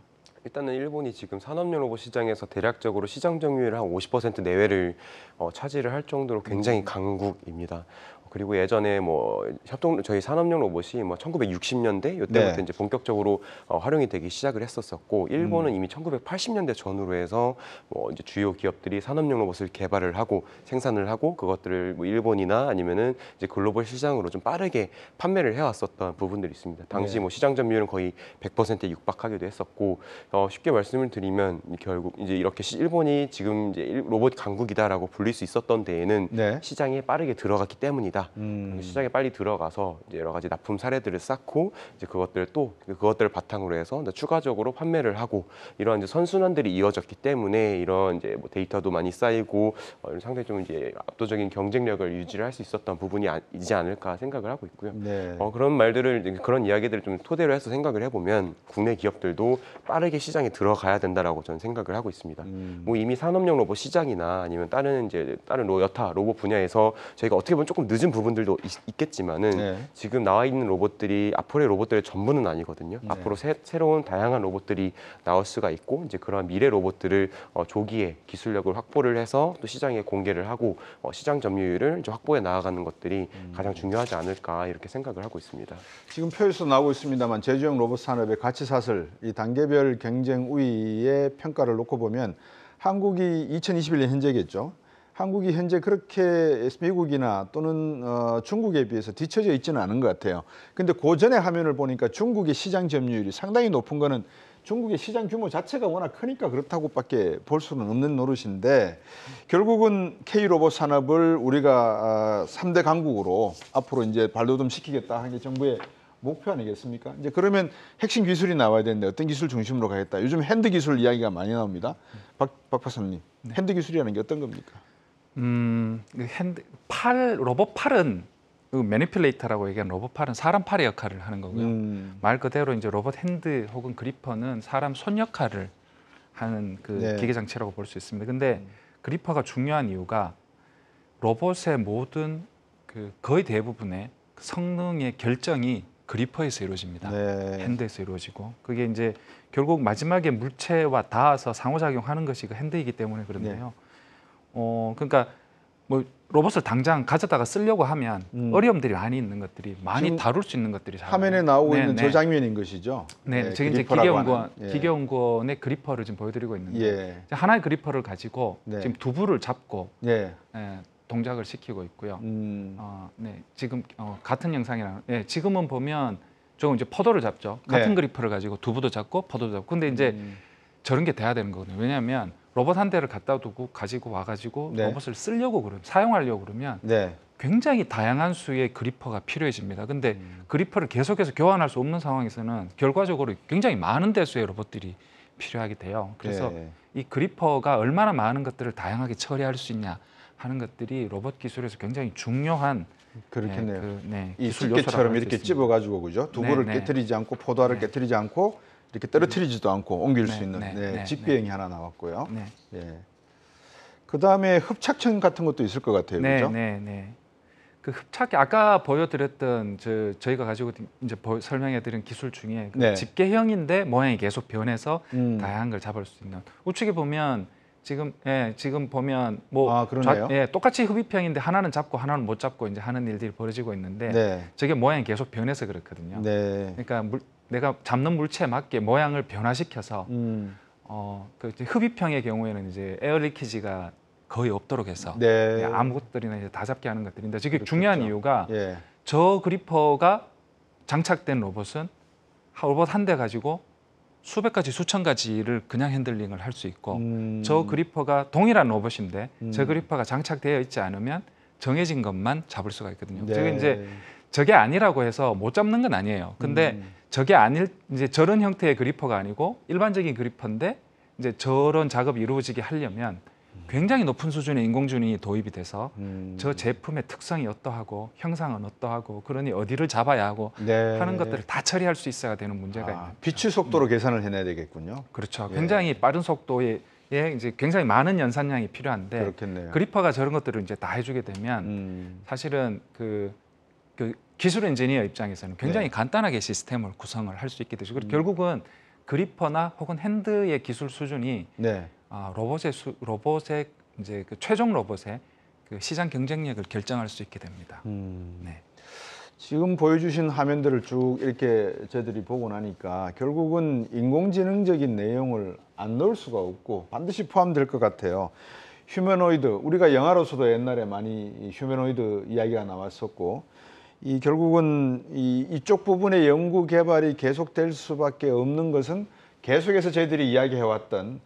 일단은 일본이 지금 산업용 로봇 시장에서 대략적으로 시장 점유율 한50% 내외를 어, 차지를 할 정도로 굉장히 강국입니다. 그리고 예전에 뭐 협동 저희 산업용 로봇이 뭐 1960년대 요때부터 네. 이제 본격적으로 어, 활용이 되기 시작을 했었었고 일본은 음. 이미 1980년대 전후로 해서 뭐 이제 주요 기업들이 산업용 로봇을 개발을 하고 생산을 하고 그것들을 뭐 일본이나 아니면은 이제 글로벌 시장으로 좀 빠르게 판매를 해왔었던 부분들이 있습니다. 당시 네. 뭐 시장 점유율은 거의 100%에 육박하기도 했었고 어, 쉽게 말씀을 드리면 결국 이제 이렇게 일본이 지금 이제 로봇 강국이다라고 불릴 수 있었던 데에는 네. 시장에 빠르게 들어갔기 때문이다. 있다. 음. 시장에 빨리 들어가서 여러 가지 납품 사례들을 쌓고 이제 그것들을 또 그것들을 바탕으로 해서 추가적으로 판매를 하고 이런 이제 선순환들이 이어졌기 때문에 이런 이제 뭐 데이터도 많이 쌓이고 어, 상당히 좀 이제 압도적인 경쟁력을 유지를 할 수 있었던 부분이지 아, 않을까 생각을 하고 있고요. 네. 어, 그런 말들을 그런 이야기들을 좀 토대로 해서 생각을 해보면 국내 기업들도 빠르게 시장에 들어가야 된다라고 저는 생각을 하고 있습니다. 음. 뭐 이미 산업용 로봇 시장이나 아니면 다른 이제 다른 로, 여타 로봇 분야에서 저희가 어떻게 보면 조금 늦은 있는 부분들도 있, 겠지만은 네. 지금 나와 있는 로봇들이 앞으로의 로봇들의 전부는 아니거든요. 네. 앞으로 새, 새로운 다양한 로봇들이 나올 수가 있고 이제 그러한 미래 로봇들을 어, 조기에 기술력을 확보를 해서 또 시장에 공개를 하고 어, 시장 점유율을 확보해 나아가는 것들이 음. 가장 중요하지 않을까 이렇게 생각을 하고 있습니다. 지금 표에서 나오고 있습니다만 제조형 로봇 산업의 가치 사슬 이 단계별 경쟁 우위의 평가를 놓고 보면 한국이 2021년 현재겠죠. 한국이 현재 그렇게 미국이나 또는 어, 중국에 비해서 뒤처져 있지는 않은 것 같아요. 근데 그 전에 화면을 보니까 중국의 시장 점유율이 상당히 높은 거는 중국의 시장 규모 자체가 워낙 크니까 그렇다고밖에 볼 수는 없는 노릇인데 결국은 K 로봇 산업을 우리가 아, 삼대 강국으로 앞으로 이제 발돋움 시키겠다 하는 게 정부의 목표 아니겠습니까? 이제 그러면 핵심 기술이 나와야 되는데 어떤 기술 중심으로 가겠다. 요즘 핸드 기술 이야기가 많이 나옵니다. 박, 박 박사님, 네. 핸드 기술이라는 게 어떤 겁니까? 음, 그 핸드, 팔, 로봇 팔은 그 매니플레이터라고 얘기한 로봇 팔은 사람 팔의 역할을 하는 거고요. 음. 말 그대로 이제 로봇 핸드 혹은 그리퍼는 사람 손 역할을 하는 그 네. 기계 장치라고 볼 수 있습니다. 근데 음. 그리퍼가 중요한 이유가 로봇의 모든 그 거의 대부분의 그 성능의 결정이 그리퍼에서 이루어집니다. 네. 핸드에서 이루어지고 그게 이제 결국 마지막에 물체와 닿아서 상호작용하는 것이 그 핸드이기 때문에 그런데요. 네. 어 그러니까 뭐 로봇을 당장 가져다가 쓰려고 하면 음. 어려움들이 많이 있는 것들이 많이 다룰 수 있는 것들이 잘 화면에 나오고 네, 있는 네. 저 장면인 것이죠. 네, 네 제가 이제 기계연구원 예. 기계원구의 그리퍼를 지금 보여드리고 있는데 예. 하나의 그리퍼를 가지고 네. 지금 두부를 잡고 예. 예. 동작을 시키고 있고요. 음. 어, 네, 지금 어, 같은 영상이랑 네, 예, 지금은 보면 조금 이제 포도를 잡죠. 같은 네. 그리퍼를 가지고 두부도 잡고 포도도 잡고 근데 이제 음. 저런 게 돼야 되는 거거든요. 왜냐하면 로봇 한 대를 갖다 두고 가지고 와가지고 네. 로봇을 쓰려고 그러면 사용하려고 그러면 네. 굉장히 다양한 수의 그리퍼가 필요해집니다. 근데 음. 그리퍼를 계속해서 교환할 수 없는 상황에서는 결과적으로 굉장히 많은 대수의 로봇들이 필요하게 돼요. 그래서 네. 이 그리퍼가 얼마나 많은 것들을 다양하게 처리할 수 있냐 하는 것들이 로봇 기술에서 굉장히 중요한 그렇겠네요. 네, 그, 네, 이술개처럼 이렇게 찝어가지고 그죠? 두부를 네, 네, 깨뜨리지 않고 포도알을 네. 깨뜨리지 않고 이렇게 떨어뜨리지도 않고 옮길 네, 수 있는 네, 네, 직비행이 네, 네. 하나 나왔고요. 네. 예. 그 다음에 흡착천 같은 것도 있을 것 같아요. 네, 그렇죠? 네, 네. 그 흡착기 아까 보여드렸던 저, 저희가 가지고 이제 설명해드린 기술 중에 그 집게형인데 모양이 계속 변해서 음. 다양한 걸 잡을 수 있는 우측에 보면 지금 예 지금 보면 뭐 아, 좌, 예, 똑같이 흡입형인데 하나는 잡고 하나는 못 잡고 이제 하는 일들이 벌어지고 있는데 네. 저게 모양이 계속 변해서 그렇거든요. 네. 그러니까 물, 내가 잡는 물체에 맞게 모양을 변화시켜서 음. 어, 그 흡입형의 경우에는 이제 에어리키지가 거의 없도록 해서 네. 무것들이나 이제 다 잡게 하는 것들인데 이게 중요한 이유가 예. 저 그리퍼가 장착된 로봇은 로봇 한 대 가지고 수백 가지 수천 가지를 그냥 핸들링을 할 수 있고 음. 저 그리퍼가 동일한 로봇인데 음. 저 그리퍼가 장착되어 있지 않으면 정해진 것만 잡을 수가 있거든요. 네. 이제 저게 아니라고 해서 못 잡는 건 아니에요. 근데 음. 저게 아닐 이제 저런 형태의 그리퍼가 아니고 일반적인 그리퍼인데 이제 저런 작업이 이루어지게 하려면 굉장히 높은 수준의 인공지능이 도입이 돼서 음. 저 제품의 특성이 어떠하고 형상은 어떠하고 그러니 어디를 잡아야 하고 네. 하는 것들을 다 처리할 수 있어야 되는 문제가 아, 있는 빛의 속도로 음. 계산을 해내야 되겠군요. 그렇죠. 예. 굉장히 빠른 속도에 예, 이제 굉장히 많은 연산량이 필요한데 그렇겠네요. 그리퍼가 저런 것들을 이제 다 해주게 되면 음. 사실은 그그 기술 엔지니어 입장에서는 굉장히 네. 간단하게 시스템을 구성을 할 수 있게 되죠. 그리고 음. 결국은 그리퍼나 혹은 핸드의 기술 수준이 네. 아, 로봇의 수, 로봇의 이제 그 최종 로봇의 그 시장 경쟁력을 결정할 수 있게 됩니다. 음. 네. 지금 보여주신 화면들을 쭉 이렇게 저희들이 보고 나니까 결국은 인공지능적인 내용을 안 넣을 수가 없고 반드시 포함될 것 같아요. 휴메노이드, 우리가 영화로서도 옛날에 많이 휴메노이드 이야기가 나왔었고 이 결국은 이 이쪽 부분의 연구 개발이 계속될 수밖에 없는 것은 계속해서 저희들이 이야기해왔던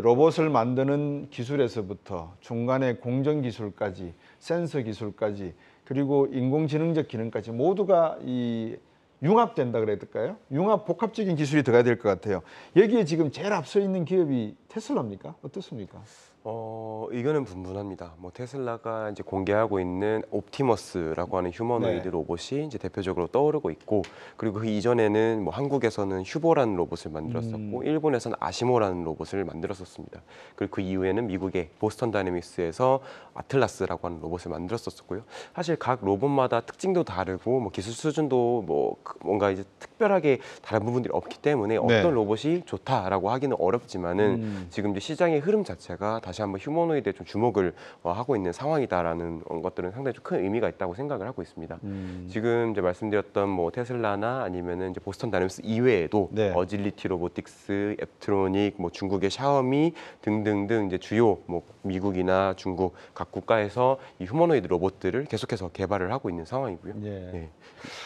로봇을 만드는 기술에서부터 중간에 공정 기술까지 센서 기술까지 그리고 인공지능적 기능까지 모두가 이 융합된다 그랬을까요 융합 복합적인 기술이 들어가야 될 것 같아요. 여기에 지금 제일 앞서 있는 기업이 테슬라입니까? 어떻습니까? 어, 의견은 분분합니다. 뭐 테슬라가 이제 공개하고 있는 옵티머스라고 하는 휴머노이드 네. 로봇이 이제 대표적으로 떠오르고 있고 그리고 그 이전에는 뭐 한국에서는 휴보라는 로봇을 만들었었고 음. 일본에서는 아시모라는 로봇을 만들었었습니다. 그리고 그 이후에는 미국의 보스턴 다이내믹스에서 아틀라스라고 하는 로봇을 만들었었고요. 사실 각 로봇마다 특징도 다르고 뭐 기술 수준도 뭐 그 뭔가 이제 특별하게 다른 부분들이 없기 때문에 네. 어떤 네. 로봇이 좋다라고 하기는 어렵지만은 음. 지금 이제 시장의 흐름 자체가 다시 다시 한번 휴머노이드에 좀 주목을 어, 하고 있는 상황이다라는 것들은 상당히 좀큰 의미가 있다고 생각을 하고 있습니다. 음. 지금 이제 말씀드렸던 뭐 테슬라나 아니면 이제 보스턴 다이내믹스 이외에도 네. 어질리티 로보틱스, 앱트로닉, 뭐 중국의 샤오미 등등등 이제 주요 뭐 미국이나 중국 각 국가에서 이 휴머노이드 로봇들을 계속해서 개발을 하고 있는 상황이고요. 예. 네.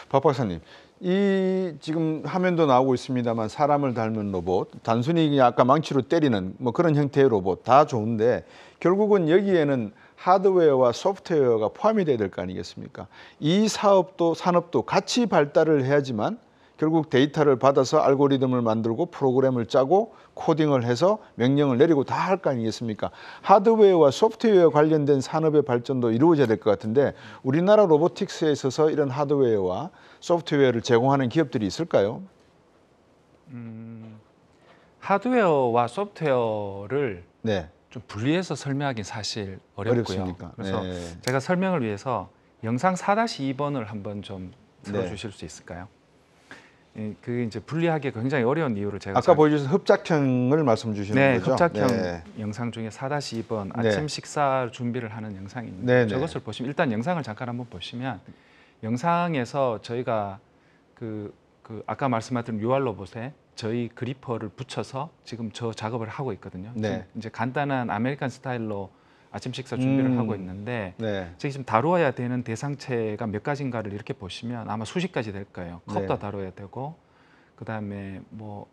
박 박사님, 이 지금 화면도 나오고 있습니다만 사람을 닮은 로봇, 단순히 아까 망치로 때리는 뭐 그런 형태의 로봇 다 좋은데 결국은 여기에는 하드웨어와 소프트웨어가 포함이 돼야 될 거 아니겠습니까? 이 사업도 산업도 같이 발달을 해야지만 결국 데이터를 받아서 알고리즘을 만들고 프로그램을 짜고 코딩을 해서 명령을 내리고 다 할 거 아니겠습니까? 하드웨어와 소프트웨어 관련된 산업의 발전도 이루어져야 될 것 같은데 우리나라 로보틱스에 있어서 이런 하드웨어와 소프트웨어를 제공하는 기업들이 있을까요? 음, 하드웨어와 소프트웨어를 네. 좀 분리해서 설명하기 사실 어렵고요. 어렵습니까? 그래서 네. 제가 설명을 위해서 영상 4-2번을 한번 좀 들어주실 네. 수 있을까요? 그 이제 분리하기 굉장히 어려운 이유를 제가 아까 잘... 보여주신 흡착형을 말씀 주시는 네, 거죠? 흡착형 네. 영상 중에 4-2번 아침 식사 준비를 하는 영상인데 네, 네. 저것을 보시면 일단 영상을 잠깐 한번 보시면 영상에서 저희가 그, 그 아까 말씀하셨던 유알 로봇에 저희 그리퍼를 붙여서 지금 저 작업을 하고 있거든요. 네. 이제 간단한 아메리칸 스타일로 아침 식사 준비를 음. 하고 있는데 네. 저희 지금 다루어야 되는 대상체가 몇 가지인가를 이렇게 보시면 아마 수십 가지 될 거예요. 네. 컵도 네. 다뤄야 되고 그다음에 뭐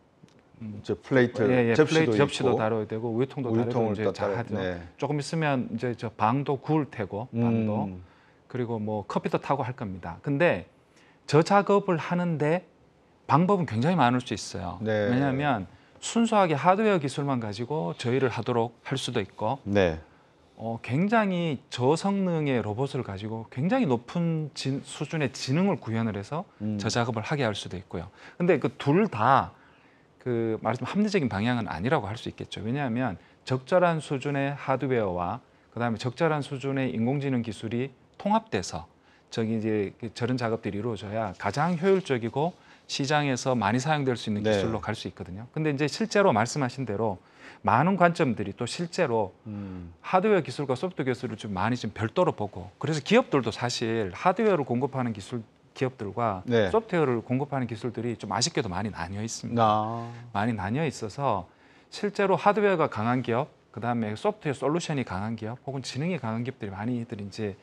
음, 이제 플레이트 예, 예, 접시도, 플레이트, 접시도 다뤄야 되고 우유통도 다루고 이제 다, 다, 네. 조금 있으면 이제 저 방도 구울 테고 방도 음. 그리고 뭐 컴퓨터 타고 할 겁니다. 근데 저 작업을 하는데 방법은 굉장히 많을 수 있어요. 네. 왜냐하면 순수하게 하드웨어 기술만 가지고 저희를 하도록 할 수도 있고 네. 어, 굉장히 저성능의 로봇을 가지고 굉장히 높은 진, 수준의 지능을 구현을 해서 음. 저 작업을 하게 할 수도 있고요. 근데 그 둘 다 그 말하자면 합리적인 방향은 아니라고 할 수 있겠죠. 왜냐하면 적절한 수준의 하드웨어와 그다음에 적절한 수준의 인공지능 기술이 통합돼서 저기 이제 그 저런 작업들이 이루어져야 가장 효율적이고 시장에서 많이 사용될 수 있는 네. 기술로 네. 갈수 있거든요. 근데 이제 실제로 말씀하신 대로 많은 관점들이 또 실제로 음. 하드웨어 기술과 소프트 기술을 좀 많이 좀 별도로 보고 그래서 기업들도 사실 하드웨어를 공급하는 기술 기업들과 네. 소프트웨어를 공급하는 기술들이 좀 아쉽게도 많이 나뉘어 있습니다. 아. 많이 나뉘어 있어서 실제로 하드웨어가 강한 기업, 그다음에 소프트웨어 솔루션이 강한 기업 혹은 지능이 강한 기업들이 많이들 이제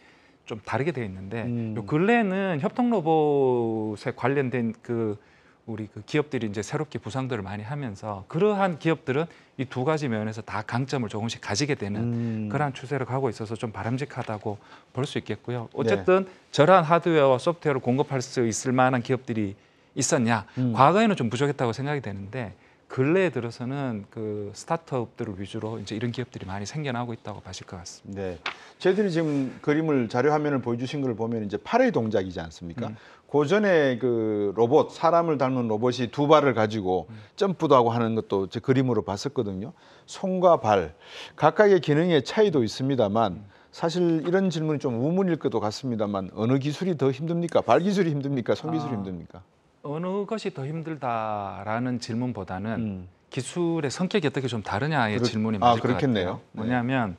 좀 다르게 돼 있는데 음. 요 근래에는 협동 로봇에 관련된 그 우리 그 기업들이 이제 새롭게 부상들을 많이 하면서 그러한 기업들은 이 두 가지 면에서 다 강점을 조금씩 가지게 되는 음. 그러한 추세를 가고 있어서 좀 바람직하다고 볼 수 있겠고요. 네. 어쨌든 네. 저러한 하드웨어와 소프트웨어를 공급할 수 있을 만한 기업들이 있었냐. 음. 과거에는 좀 부족했다고 생각이 되는데 근래에 들어서는 그 스타트업들을 위주로 이제 이런 기업들이 많이 생겨나고 있다고 봐실 것 같습니다. 네. 저희들이 지금 그림을 자료 화면을 보여주신 걸 보면 이제 팔의 동작이지 않습니까? 음. 고전에 그 로봇 사람을 닮은 로봇이 두 발을 가지고 음. 점프도 하고 하는 것도 제 그림으로 봤었거든요. 손과 발 각각의 기능의 차이도 있습니다만 음. 사실 이런 질문이 좀 우문일 것도 같습니다만 어느 기술이 더 힘듭니까? 발 기술이 힘듭니까? 손 기술이 아. 힘듭니까? 어느 것이 더 힘들다라는 질문보다는 음. 기술의 성격이 어떻게 좀 다르냐의 그렇, 질문이 아, 맞을 아, 것 같아요. 네. 뭐냐면 네.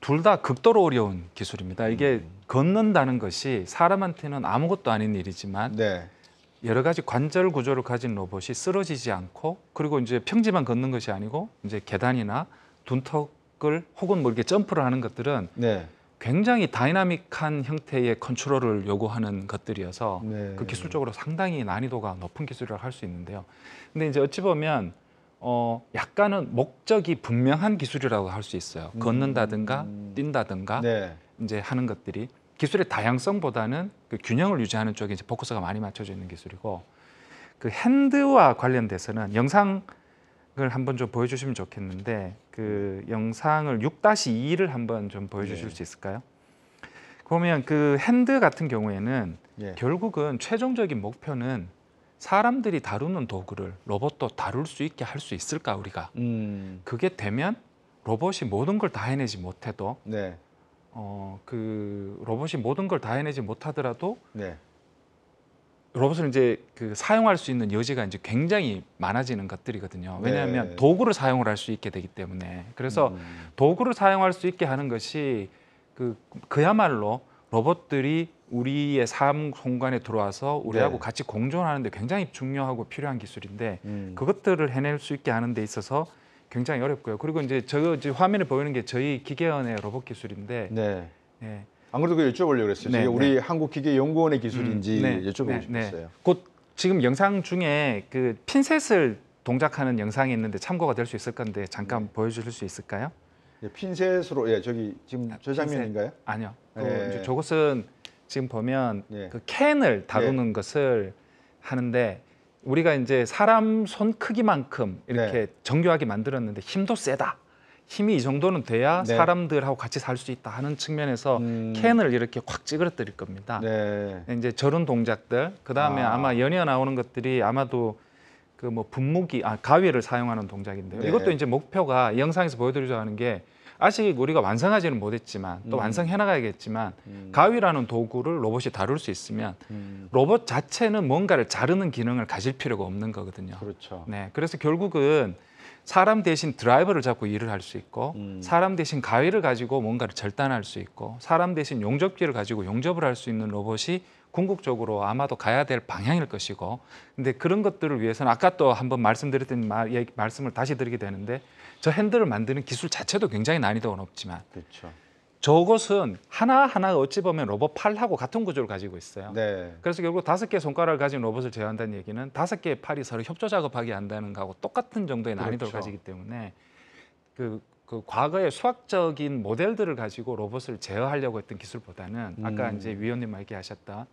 둘다 극도로 어려운 기술입니다. 이게 음. 걷는다는 것이 사람한테는 아무것도 아닌 일이지만 네. 여러 가지 관절 구조를 가진 로봇이 쓰러지지 않고 그리고 이제 평지만 걷는 것이 아니고 이제 계단이나 둔턱을 혹은 뭐 이렇게 점프를 하는 것들은 네. 굉장히 다이나믹한 형태의 컨트롤을 요구하는 것들이어서 네. 그 기술적으로 상당히 난이도가 높은 기술이라고 할 수 있는데요. 근데 이제 어찌 보면 어 약간은 목적이 분명한 기술이라고 할 수 있어요. 음. 걷는다든가 뛴다든가 네. 이제 하는 것들이 기술의 다양성보다는 그 균형을 유지하는 쪽에 이제 포커스가 많이 맞춰져 있는 기술이고 그 핸드와 관련돼서는 영상을 한번 좀 보여주시면 좋겠는데 그 영상을 6-2를 한번 좀 보여주실 예. 수 있을까요? 그러면 그 핸드 같은 경우에는 예. 결국은 최종적인 목표는 사람들이 다루는 도구를 로봇도 다룰 수 있게 할 수 있을까 우리가 음. 그게 되면 로봇이 모든 걸 다 해내지 못해도 네. 어, 그 로봇이 모든 걸 다 해내지 못하더라도 네. 로봇을 이제 그 사용할 수 있는 여지가 이제 굉장히 많아지는 것들이거든요. 왜냐하면 네. 도구를 사용을 할 수 있게 되기 때문에 그래서 음. 도구를 사용할 수 있게 하는 것이 그 그야말로 로봇들이 우리의 삶 공간에 들어와서 우리하고 네. 같이 공존하는데 굉장히 중요하고 필요한 기술인데 음. 그것들을 해낼 수 있게 하는 데 있어서 굉장히 어렵고요. 그리고 이제 저 화면에 보이는 게 저희 기계원의 로봇 기술인데 네. 예, 안 그래도 그 여쭤보려고 그랬어요. 네, 우리 네. 한국기계연구원의 기술인지 음, 네, 여쭤보고 네, 싶었어요. 곧 지금 영상 중에 그 핀셋을 동작하는 영상이 있는데 참고가 될 수 있을 건데 잠깐 보여주실 수 있을까요? 예, 핀셋으로 예 저기 지금 아, 저 장면인가요? 아니요. 그, 저것은 지금 보면 예. 그 캔을 다루는 예. 것을 하는데 우리가 이제 사람 손 크기만큼 이렇게 네. 정교하게 만들었는데 힘도 세다. 힘이 이 정도는 돼야 네. 사람들하고 같이 살 수 있다 하는 측면에서 음. 캔을 이렇게 확 찌그러뜨릴 겁니다. 네. 네 이제 저런 동작들, 그 다음에 아. 마 연이어 나오는 것들이 아마도 그 뭐 분무기, 아 가위를 사용하는 동작인데요. 네. 이것도 이제 목표가 영상에서 보여드리려 고 하는 게 아직 우리가 완성하지는 못했지만 또 음. 완성해 나가야겠지만 음. 가위라는 도구를 로봇이 다룰 수 있으면 음. 로봇 자체는 뭔가를 자르는 기능을 가질 필요가 없는 거거든요. 그렇죠. 네, 그래서 결국은 사람 대신 드라이버를 잡고 일을 할 수 있고 음. 사람 대신 가위를 가지고 뭔가를 절단할 수 있고 사람 대신 용접기를 가지고 용접을 할 수 있는 로봇이 궁극적으로 아마도 가야 될 방향일 것이고 근데 그런 것들을 위해서는 아까 또 한번 말씀드렸던 말, 얘기, 말씀을 다시 드리게 되는데 저 핸들을 만드는 기술 자체도 굉장히 난이도가 높지만 그렇죠. 저것은 하나하나 어찌 보면 로봇 팔하고 같은 구조를 가지고 있어요. 네. 그래서 결국 다섯 개 손가락을 가진 로봇을 제어한다는 얘기는 다섯 개의 팔이 서로 협조 작업하게 한다는 거하고 똑같은 정도의 난이도를 그렇죠. 가지기 때문에 그, 그 과거의 수학적인 모델들을 가지고 로봇을 제어하려고 했던 기술보다는 아까 음. 이제 위원님 말기하셨다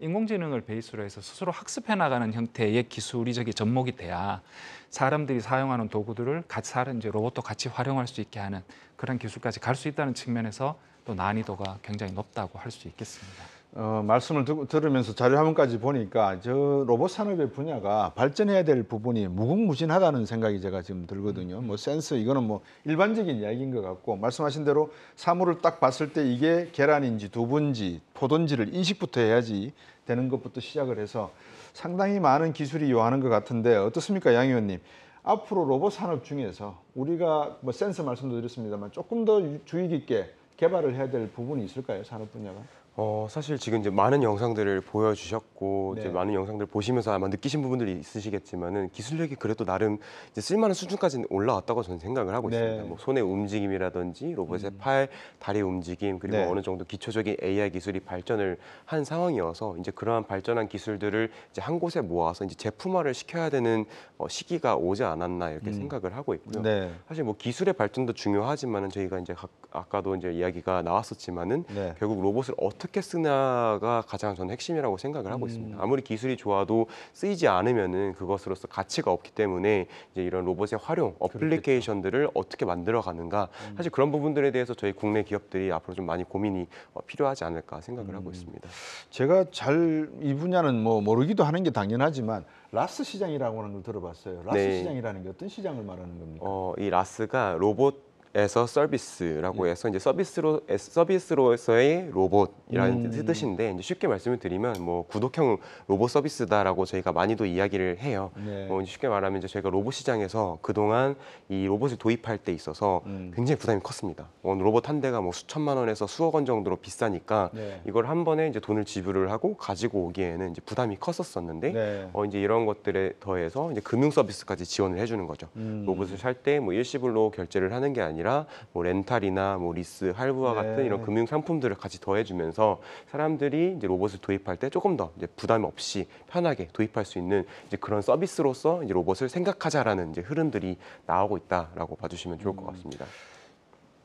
인공지능을 베이스로 해서 스스로 학습해 나가는 형태의 기술이 저기 접목이 돼야 사람들이 사용하는 도구들을 같이 사는 이제 로봇도 같이 활용할 수 있게 하는 그런 기술까지 갈 수 있다는 측면에서 또 난이도가 굉장히 높다고 할 수 있겠습니다. 어, 말씀을 듣고, 들으면서 자료 화면까지 보니까 저 로봇 산업의 분야가 발전해야 될 부분이 무궁무진하다는 생각이 제가 지금 들거든요. 뭐 센스 이거는 뭐 일반적인 이야기인 것 같고 말씀하신 대로 사물을 딱 봤을 때 이게 계란인지 두부인지 포도인지를 인식부터 해야지 되는 것부터 시작을 해서 상당히 많은 기술이 요하는 것 같은데 어떻습니까 양 의원님? 앞으로 로봇 산업 중에서 우리가 뭐 센스 말씀도 드렸습니다만 조금 더 주의 깊게 개발을 해야 될 부분이 있을까요 산업 분야가? 어, 사실 지금 이제 많은 영상들을 보여주셨고, 네. 이제 많은 영상들 보시면서 아마 느끼신 부분들이 있으시겠지만은 기술력이 그래도 나름 이제 쓸만한 수준까지는 올라왔다고 저는 생각을 하고 네. 있습니다. 뭐 손의 움직임이라든지 로봇의 음. 팔, 다리 움직임, 그리고 네. 어느 정도 기초적인 AI 기술이 발전을 한 상황이어서 이제 그러한 발전한 기술들을 이제 한 곳에 모아서 이제 제품화를 시켜야 되는 어, 시기가 오지 않았나 이렇게 음. 생각을 하고 있고요. 네. 사실 뭐 기술의 발전도 중요하지만은 저희가 이제 각, 아까도 이제 이야기가 나왔었지만은 네. 결국 로봇을 어떻게 어떻게 쓰나가 가장 저는 핵심이라고 생각을 하고 음. 있습니다. 아무리 기술이 좋아도 쓰이지 않으면은 그것으로서 가치가 없기 때문에 이제 이런 로봇의 활용 어플리케이션들을 그렇겠죠. 어떻게 만들어 가는가 음. 사실 그런 부분들에 대해서 저희 국내 기업들이 앞으로 좀 많이 고민이 어, 필요하지 않을까 생각을 음. 하고 있습니다. 제가 잘 이 분야는 뭐 모르기도 하는 게 당연하지만 라스 시장이라고 하는 걸 들어봤어요. 라스 네. 시장이라는 게 어떤 시장을 말하는 겁니까? 어, 이 라스가 로봇 에서 서비스라고 네. 해서 이제 서비스로 서비스로서의 로봇이라는 음. 뜻인데 쉽게 말씀을 드리면 뭐 구독형 로봇 서비스다라고 저희가 많이도 이야기를 해요. 네. 뭐 쉽게 말하면 이제 저희가 로봇 시장에서 그동안 이 로봇을 도입할 때 있어서 음. 굉장히 부담이 컸습니다. 로봇 한 대가 뭐 수천만 원에서 수억 원 정도로 비싸니까 네. 이걸 한 번에 이제 돈을 지불을 하고 가지고 오기에는 이제 부담이 컸었었는데 네. 어 이제 이런 것들에 더해서 이제 금융 서비스까지 지원을 해주는 거죠. 음. 로봇을 살 때 뭐 일시불로 결제를 하는 게 아니라 아니라 뭐 렌탈이나 뭐 리스, 할부와 네. 같은 이런 금융 상품들을 같이 더해주면서 사람들이 이제 로봇을 도입할 때 조금 더 이제 부담 없이 편하게 도입할 수 있는 이제 그런 서비스로서 이제 로봇을 생각하자라는 이제 흐름들이 나오고 있다라고 봐주시면 좋을 것 음. 같습니다. 음.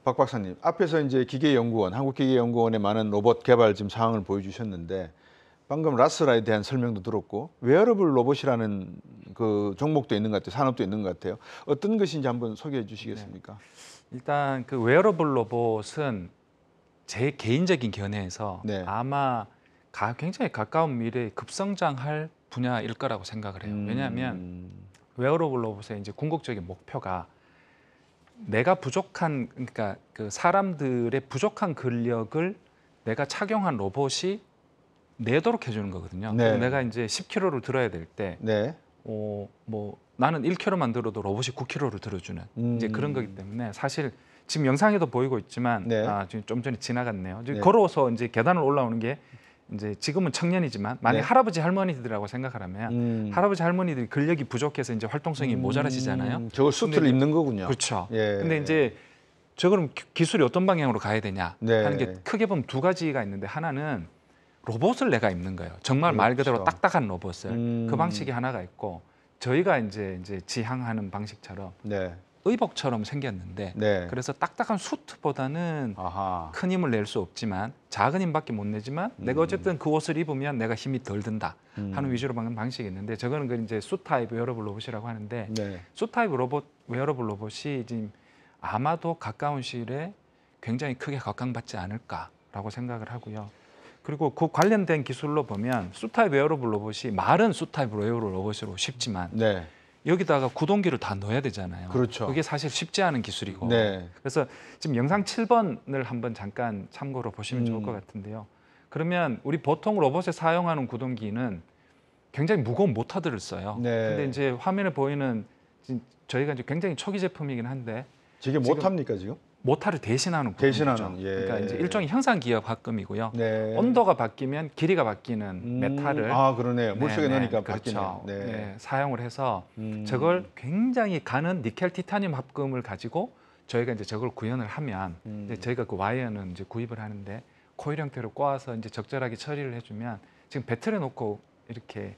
박 박사님 앞에서 이제 기계연구원 한국기계연구원의 많은 로봇 개발 지금 상황을 보여주셨는데 방금 라스라에 대한 설명도 들었고 웨어러블 로봇이라는 그 종목도 있는 것 같아요 산업도 있는 것 같아요 어떤 것인지 한번 소개해 주시겠습니까? 네. 일단 그 웨어러블 로봇은 제 개인적인 견해에서 네. 아마 가, 굉장히 가까운 미래에 급성장할 분야일 거라고 생각을 해요. 왜냐하면 웨어러블 음. 로봇의 이제 궁극적인 목표가 내가 부족한 그러니까 그 사람들의 부족한 근력을 내가 착용한 로봇이 내도록 해주는 거거든요. 네. 내가 이제 10kg를 들어야 될 때, 네. 어, 뭐 나는 1kg만 들어도 로봇이 9kg를 들어주는 음. 이제 그런 거기 때문에 사실 지금 영상에도 보이고 있지만 네. 아, 지금 좀 전에 지나갔네요. 네. 걸어서 이제 계단을 올라오는 게 이제 지금은 청년이지만 만약 네. 할아버지 할머니들이라고 생각하라면 음. 할아버지 할머니들이 근력이 부족해서 이제 활동성이 음. 모자라지잖아요 저걸 수트를 근데, 입는 거군요. 그렇죠. 예. 근데 이제 저 그럼 기술이 어떤 방향으로 가야 되냐 네. 하는 게 크게 보면 두 가지가 있는데 하나는 로봇을 내가 입는 거예요. 정말 그렇죠. 말 그대로 그렇죠. 딱딱한 로봇을 그 음. 그 방식이 하나가 있고 저희가 이제 이제 지향하는 방식처럼 네. 의복처럼 생겼는데 네. 그래서 딱딱한 수트보다는 아하. 큰 힘을 낼 수 없지만 작은 힘밖에 못 내지만 음. 내가 어쨌든 그 옷을 입으면 내가 힘이 덜 든다 음. 하는 위주로 방는 방식이 있는데 저거는 그 이제 수타입 웨어러블 로봇이라고 하는데 네. 수타입 로봇 웨어러블 로봇이 지금 아마도 가까운 시일에 굉장히 크게 각광받지 않을까라고 생각을 하고요. 그리고 그 관련된 기술로 보면 수타입 에어로블 로봇이 말은 수타입 에어로블 로봇으로 쉽지만 네. 여기다가 구동기를 다 넣어야 되잖아요. 그렇죠. 그게 사실 쉽지 않은 기술이고. 네. 그래서 지금 영상 7번을 한번 잠깐 참고로 보시면 음. 좋을 것 음. 같은데요. 그러면 우리 보통 로봇에 사용하는 구동기는 굉장히 무거운 모터들을 써요. 네. 근데 이제 화면에 보이는 저희가 이제 굉장히 초기 제품이긴 한데. 이게 못합니까 지금? 모타를 대신하는 대신하는 예. 그러니까 이제 일종의 형상 기업 합금이고요. 네. 온도가 바뀌면 길이가 바뀌는 음. 메탈을 아 그러네요. 네, 물속에 네 넣으니까 그렇죠. 네 네. 사용을 해서 음. 저걸 굉장히 가는 니켈 티타늄 합금을 가지고 저희가 이제 저걸 구현을 하면 음. 이제 저희가 그 와이어는 이제 구입을 하는데 코일 형태로 꼬아서 이제 적절하게 처리를 해주면 지금 배틀에 놓고 이렇게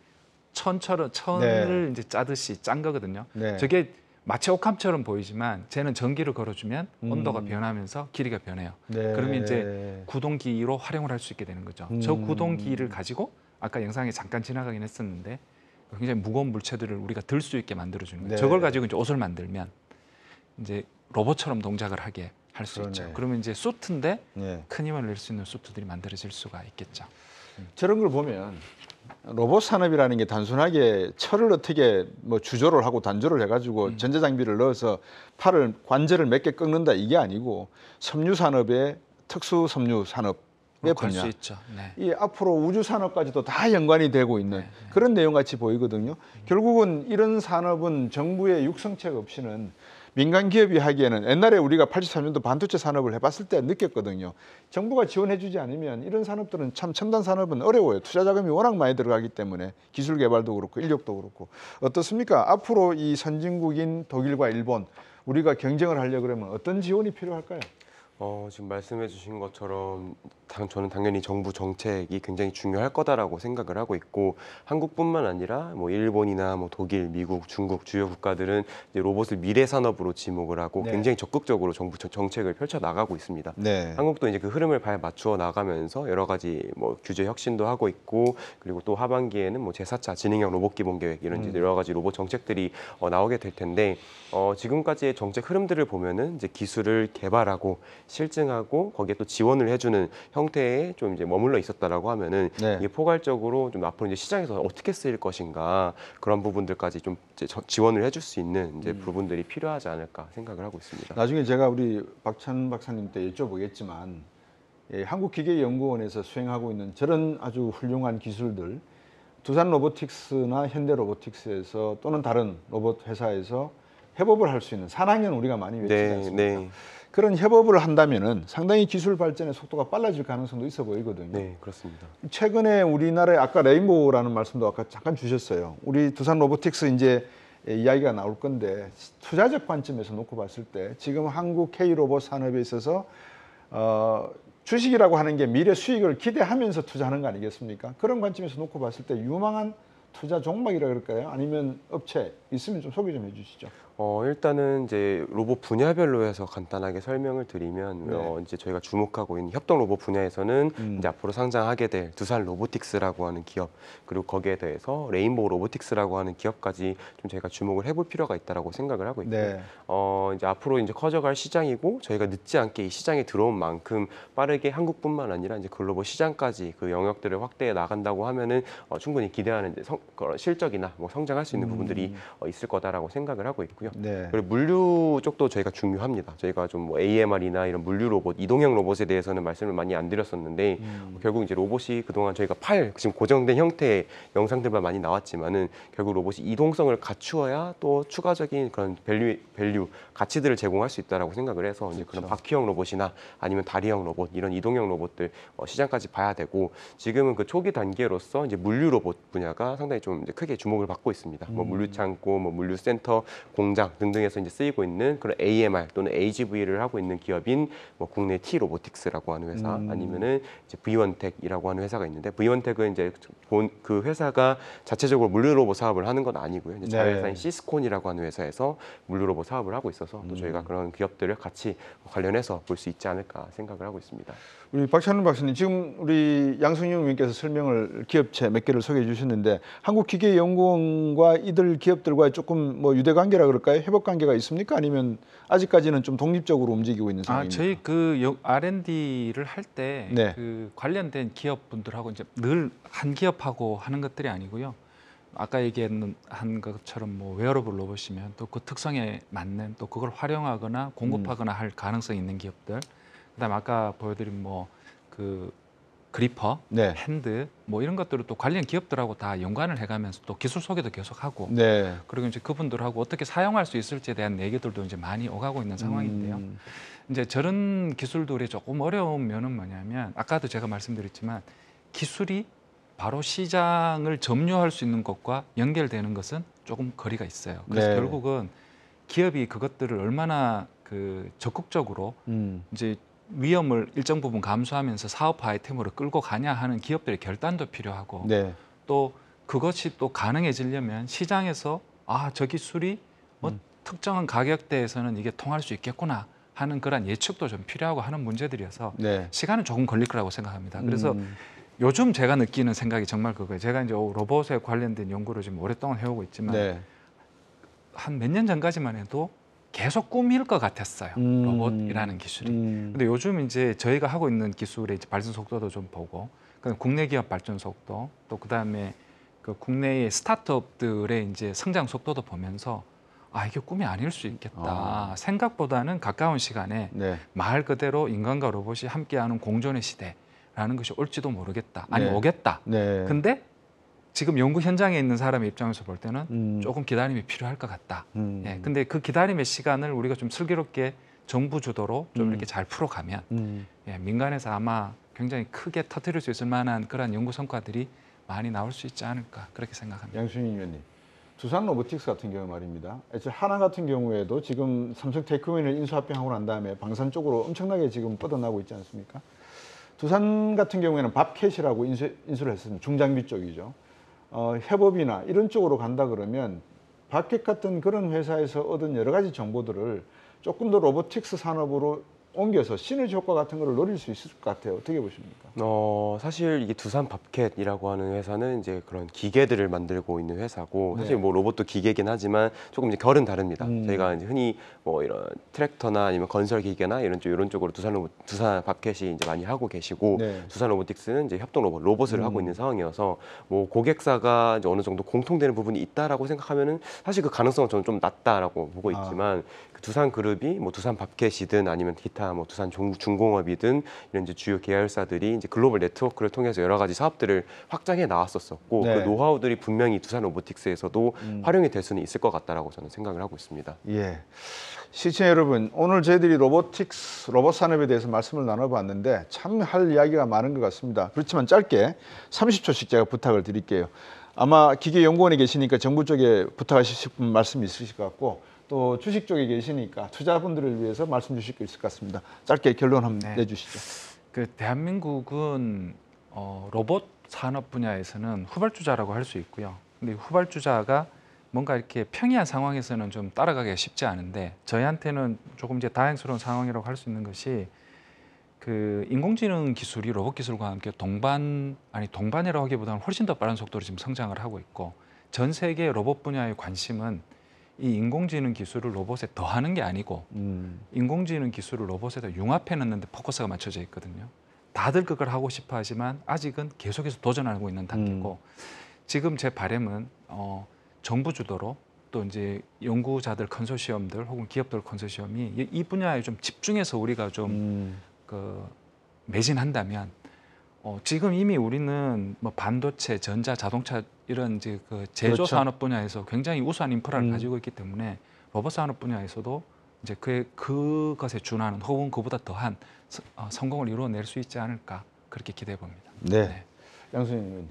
천처럼 천을 네. 이제 짜듯이 짠 거거든요. 네. 저게 마치 옥함처럼 보이지만 쟤는 전기를 걸어주면 음. 온도가 변하면서 길이가 변해요. 네. 그러면 이제 구동기로 활용을 할 수 있게 되는 거죠. 음. 저 구동기를 가지고 아까 영상에 잠깐 지나가긴 했었는데 굉장히 무거운 물체들을 우리가 들 수 있게 만들어주는 거예요. 네. 저걸 가지고 이제 옷을 만들면 이제 로봇처럼 동작을 하게 할 수 있죠. 그러면 이제 수트인데 네. 큰 힘을 낼 수 있는 수트들이 만들어질 수가 있겠죠. 저런 걸 보면 로봇 산업이라는 게 단순하게 철을 어떻게 뭐 주조를 하고 단조를 해가지고 음. 전자 장비를 넣어서 팔을 관절을 몇 개끊는다 이게 아니고 섬유 산업의 특수 섬유 산업 의 어, 분야. 네. 이 앞으로 우주 산업까지도 다 연관이 되고 있는 네, 네. 그런 내용 같이 보이거든요. 음. 결국은 이런 산업은 정부의 육성책 없이는 민간 기업이 하기에는 옛날에 우리가 83년도 반도체 산업을 해봤을 때 느꼈거든요. 정부가 지원해주지 않으면 이런 산업들은 참 첨단 산업은 어려워요. 투자 자금이 워낙 많이 들어가기 때문에 기술 개발도 그렇고 인력도 그렇고 어떻습니까? 앞으로 이 선진국인 독일과 일본 우리가 경쟁을 하려 그러면 어떤 지원이 필요할까요? 어, 지금 말씀해 주신 것처럼 당, 저는 당연히 정부 정책이 굉장히 중요할 거다라고 생각을 하고 있고 한국뿐만 아니라 뭐 일본이나 뭐 독일, 미국, 중국 주요 국가들은 이제 로봇을 미래 산업으로 지목을 하고 네. 굉장히 적극적으로 정부 정책을 펼쳐 나가고 있습니다. 네. 한국도 이제 그 흐름을 발 맞추어 나가면서 여러 가지 뭐 규제 혁신도 하고 있고 그리고 또 하반기에는 뭐 제4차 진행형 로봇 기본 계획 이런 음. 여러 가지 로봇 정책들이 어, 나오게 될 텐데 어, 지금까지의 정책 흐름들을 보면은 이제 기술을 개발하고 실증하고 거기에 또 지원을 해주는 형태에 좀 이제 머물러 있었다라고 하면은 네. 이게 포괄적으로 좀 앞으로 이제 시장에서 어떻게 쓰일 것인가 그런 부분들까지 좀 지원을 해줄 수 있는 이제 음. 부분들이 필요하지 않을까 생각을 하고 있습니다. 나중에 제가 우리 박찬 박사님 때 여쭤보겠지만 예, 한국기계연구원에서 수행하고 있는 저런 아주 훌륭한 기술들 두산 로보틱스나 현대 로보틱스에서 또는 다른 로봇 회사에서 협업을 할 수 있는 산학년 우리가 많이 네, 외치지 네, 않습니까? 네. 그런 협업을 한다면은 상당히 기술 발전의 속도가 빨라질 가능성도 있어 보이거든요. 네, 그렇습니다. 최근에 우리나라에 아까 레인보우라는 말씀도 아까 잠깐 주셨어요. 우리 두산 로보틱스 이제 이야기가 나올 건데 투자적 관점에서 놓고 봤을 때 지금 한국 K 로봇 산업에 있어서 어, 주식이라고 하는 게 미래 수익을 기대하면서 투자하는 거 아니겠습니까? 그런 관점에서 놓고 봤을 때 유망한 투자 종목이라 그럴까요? 아니면 업체 있으면 좀 소개 좀 해주시죠. 어, 일단은 이제 로봇 분야별로 해서 간단하게 설명을 드리면 네. 어, 이제 저희가 주목하고 있는 협동 로봇 분야에서는 음. 이제 앞으로 상장하게 될 두산 로보틱스라고 하는 기업 그리고 거기에 대해서 레인보우 로보틱스라고 하는 기업까지 좀 저희가 주목을 해볼 필요가 있다라고 생각을 하고 있고 네. 어, 이제 앞으로 이제 커져갈 시장이고 저희가 늦지 않게 이 시장에 들어온 만큼 빠르게 한국뿐만 아니라 이제 글로벌 시장까지 그 영역들을 확대해 나간다고 하면은 어, 충분히 기대하는 이제 성, 그런 어, 실적이나 뭐 성장할 수 있는 음. 부분들이 어, 있을 거다라고 생각을 하고 있고요. 네. 그리고 물류 쪽도 저희가 중요합니다. 저희가 좀뭐 AMR이나 이런 물류 로봇, 이동형 로봇에 대해서는 말씀을 많이 안 드렸었는데 음. 뭐 결국 이제 로봇이 그동안 저희가 팔 지금 고정된 형태의 영상들만 많이 나왔지만은 결국 로봇이 이동성을 갖추어야 또 추가적인 그런 밸류, 밸류 가치들을 제공할 수 있다라고 생각을 해서 그렇죠. 이제 그런 그렇죠. 바퀴형 로봇이나 아니면 다리형 로봇 이런 이동형 로봇들 어, 시장까지 봐야 되고 지금은 그 초기 단계로서 이제 물류 로봇 분야가 상당히 좀 크게 주목을 받고 있습니다. 뭐 음. 뭐 물류 창고, 뭐 물류 센터, 공 공장 등등에서 이제 쓰이고 있는 그런 AMR 또는 AGV를 하고 있는 기업인 뭐 국내 T 로보틱스라고 하는 회사 음. 아니면은 이제 V원텍이라고 하는 회사가 있는데 V원텍은 이제 본 그 회사가 자체적으로 물류 로봇 사업을 하는 건 아니고요. 이제 네. 자회사인 네. 시스콘이라고 하는 회사에서 물류 로봇 사업을 하고 있어서 또 음. 저희가 그런 기업들을 같이 관련해서 볼 수 있지 않을까 생각을 하고 있습니다. 우리 박찬훈 박사님 지금 우리 양승용 님께서 설명을 기업체 몇 개를 소개해 주셨는데 한국기계연구원과 이들 기업들과 조금 뭐 유대관계라 그럴까 걸까요? 협업 관계가 있습니까? 아니면 아직까지는 좀 독립적으로 움직이고 있는 아, 상황입니까? 아, 저희 그 R&D를 할 때그 네. 그 관련된 기업분들하고 이제 늘 한 기업하고 하는 것들이 아니고요. 아까 얘기한 것처럼 뭐 웨어러블 로봇이면 또 그 특성에 맞는 또 그걸 활용하거나 공급하거나 음. 할 가능성이 있는 기업들 그다음 아까 보여드린 뭐그 그리퍼, 네. 핸드 뭐 이런 것들을 또 관련 기업들하고 다 연관을 해가면서 또 기술 소개도 계속하고 네. 그리고 이제 그분들하고 어떻게 사용할 수 있을지에 대한 얘기들도 이제 많이 오가고 있는 상황인데요. 음. 이제 저런 기술들이 조금 어려운 면은 뭐냐면 아까도 제가 말씀드렸지만 기술이 바로 시장을 점유할 수 있는 것과 연결되는 것은 조금 거리가 있어요. 그래서 네. 결국은 기업이 그것들을 얼마나 그 적극적으로 음. 이제 위험을 일정 부분 감수하면서 사업 아이템으로 끌고 가냐 하는 기업들의 결단도 필요하고 네. 또 그것이 또 가능해지려면 시장에서 아저 기술이 뭐 음. 특정한 가격대에서는 이게 통할 수 있겠구나 하는 그런 예측도 좀 필요하고 하는 문제들이어서 네. 시간은 조금 걸릴 거라고 생각합니다. 그래서 음. 요즘 제가 느끼는 생각이 정말 그거예요. 제가 이제 로봇에 관련된 연구를 지금 오랫동안 해오고 있지만 네. 한몇 년 전까지만 해도 계속 꾸일것 같았어요. 음. 로봇이라는 기술이. 음. 근데 요즘 이제 저희가 하고 있는 기술의 발전 속도도 좀 보고, 그다음 국내 기업 발전 속도, 또 그다음에 그 국내의 스타트업들의 이제 성장 속도도 보면서 아 이게 꿈이 아닐 수 있겠다. 아. 생각보다는 가까운 시간에 네. 말 그대로 인간과 로봇이 함께하는 공존의 시대라는 것이 올지도 모르겠다. 아니 네. 오겠다. 네. 근데 지금 연구 현장에 있는 사람의 입장에서 볼 때는 음. 조금 기다림이 필요할 것 같다. 음. 예, 근데 그 기다림의 시간을 우리가 좀 슬기롭게 정부 주도로 좀 음. 이렇게 잘 풀어가면 음. 예, 민간에서 아마 굉장히 크게 터뜨릴 수 있을 만한 그런 연구 성과들이 많이 나올 수 있지 않을까 그렇게 생각합니다. 양순희 위원님. 두산 로보틱스 같은 경우 말입니다. 애초 하나 같은 경우에도 지금 삼성 테크윈을 인수합병하고 난 다음에 방산 쪽으로 엄청나게 지금 뻗어나고 있지 않습니까? 두산 같은 경우에는 밥캐시라고 인수, 인수를 했습니다. 중장비 쪽이죠. 어, 협업이나 이런 쪽으로 간다 그러면 바켓 같은 그런 회사에서 얻은 여러 가지 정보들을 조금 더 로보틱스 산업으로 옮겨서 신의 지 효과 같은 걸 노릴 수 있을 것 같아요. 어떻게 보십니까? 어, 사실 이게 두산 밥캣이라고 하는 회사는 이제 그런 기계들을 만들고 있는 회사고 네. 사실 뭐 로봇도 기계긴 하지만 조금 이제 결은 다릅니다. 음. 저희가 이제 흔히 뭐 이런 트랙터나 아니면 건설 기계나 이런 쪽 이런 쪽으로 두산 로봇 두산 밥캣이 이제 많이 하고 계시고 네. 두산 로보틱스는 이제 협동 로봇 로봇을 음. 하고 있는 상황이어서 뭐 고객사가 이제 어느 정도 공통되는 부분이 있다라고 생각하면은 사실 그 가능성은 저는 좀 낮다라고 보고 아. 있지만 아. 두산 그룹이 뭐 두산 밥켓이든 아니면 기타 뭐 두산 중, 공업이든 이런 이제 주요 계열사들이 이제 글로벌 네트워크를 통해서 여러 가지 사업들을 확장해 나왔었었고 그 네. 그 노하우들이 분명히 두산 로보틱스에서도 음. 활용이 될 수는 있을 것 같다라고 저는 생각을 하고 있습니다. 예. 시청 자 여러분, 오늘 저희들이 로보틱스, 로봇 산업에 대해서 말씀을 나눠봤는데 참 할 이야기가 많은 것 같습니다. 그렇지만 짧게 30초씩 제가 부탁을 드릴게요. 아마 기계연구원에 계시니까 정부 쪽에 부탁하실 분 말씀이 있으실 것 같고 또 주식 쪽에 계시니까 투자분들을 위해서 말씀 주실 게 있을 것 같습니다. 짧게 결론 한번 네. 내주시죠. 그 대한민국은 어, 로봇 산업 분야에서는 후발주자라고 할 수 있고요. 근데 후발주자가 뭔가 이렇게 평이한 상황에서는 좀 따라가기가 쉽지 않은데 저희한테는 조금 이제 다행스러운 상황이라고 할 수 있는 것이 그 인공지능 기술이 로봇 기술과 함께 동반 아니 동반이라고 하기보다는 훨씬 더 빠른 속도로 지금 성장을 하고 있고 전 세계 로봇 분야의 관심은 이 인공지능 기술을 로봇에 더하는 게 아니고 음. 인공지능 기술을 로봇에다 융합해 놨는데 포커스가 맞춰져 있거든요. 다들 그걸 하고 싶어 하지만 아직은 계속해서 도전하고 있는 단계고 음. 지금 제 바램은 어, 정부 주도로 또 이제 연구자들 컨소시엄들 혹은 기업들 컨소시엄이 이 분야에 좀 집중해서 우리가 좀그 음. 그 매진한다면 어, 지금 이미 우리는 뭐 반도체, 전자, 자동차 이런 이제 그 제조 그렇죠. 산업 분야에서 굉장히 우수한 인프라를 음. 가지고 있기 때문에 로봇 산업 분야에서도 이제 그 그것에 준하는 혹은 그보다 더한 서, 어, 성공을 이루어낼 수 있지 않을까 그렇게 기대해 봅니다. 네, 네. 양수님.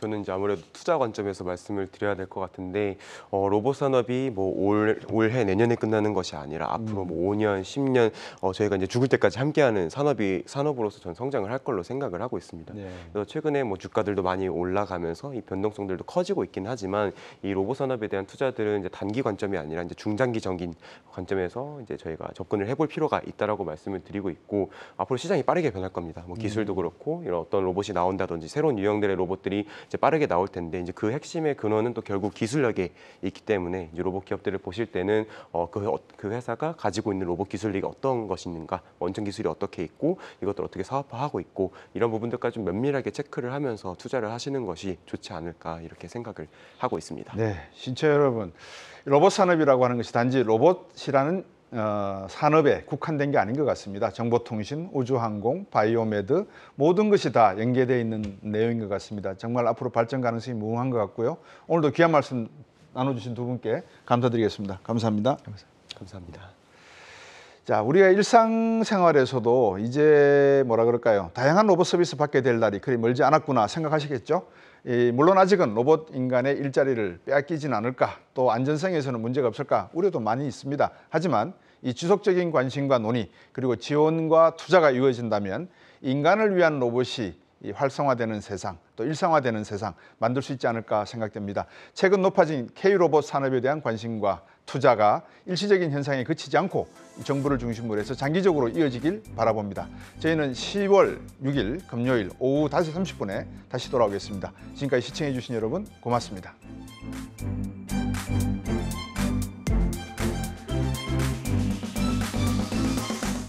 저는 이제 아무래도 투자 관점에서 말씀을 드려야 될 것 같은데 어, 로봇 산업이 뭐 올, 올해 내년에 끝나는 것이 아니라 앞으로 뭐 5년, 음. 10년 어, 저희가 이제 죽을 때까지 함께하는 산업이 산업으로서 전 성장을 할 걸로 생각을 하고 있습니다. 네. 그래서 최근에 뭐 주가들도 많이 올라가면서 이 변동성들도 커지고 있긴 하지만 이 로봇 산업에 대한 투자들은 이제 단기 관점이 아니라 이제 중장기적인 관점에서 이제 저희가 접근을 해볼 필요가 있다라고 말씀을 드리고 있고 앞으로 시장이 빠르게 변할 겁니다. 뭐 기술도 음. 그렇고 이런 어떤 로봇이 나온다든지 새로운 유형들의 로봇들이 이제 빠르게 나올 텐데 이제 그 핵심의 근원은 또 결국 기술력에 있기 때문에 로봇 기업들을 보실 때는 어, 그, 어, 그 회사가 가지고 있는 로봇 기술이 어떤 것인가 원천 기술이 어떻게 있고 이것들 어떻게 사업화하고 있고 이런 부분들까지 좀 면밀하게 체크를 하면서 투자를 하시는 것이 좋지 않을까 이렇게 생각을 하고 있습니다. 네, 신체 여러분 로봇 산업이라고 하는 것이 단지 로봇이라는 어, 산업에 국한된 게 아닌 것 같습니다. 정보통신, 우주항공, 바이오메드 모든 것이 다 연계되어 있는 내용인 것 같습니다. 정말 앞으로 발전 가능성이 무궁한 것 같고요. 오늘도 귀한 말씀 나눠주신 두 분께 감사드리겠습니다. 감사합니다. 감사합니다. 자, 우리가 일상생활에서도 이제 뭐라 그럴까요? 다양한 로봇 서비스 받게 될 날이 그리 멀지 않았구나 생각하시겠죠? 물론 아직은 로봇 인간의 일자리를 빼앗기진 않을까 또 안전성에서는 문제가 없을까 우려도 많이 있습니다. 하지만 이 지속적인 관심과 논의 그리고 지원과 투자가 이어진다면 인간을 위한 로봇이 활성화되는 세상 또 일상화되는 세상 만들 수 있지 않을까 생각됩니다. 최근 높아진 K로봇 산업에 대한 관심과 투자가 일시적인 현상에 그치지 않고 정부를 중심으로 해서 장기적으로 이어지길 바라봅니다. 저희는 10월 6일 금요일 오후 5시 30분에 다시 돌아오겠습니다. 지금까지 시청해주신 여러분 고맙습니다.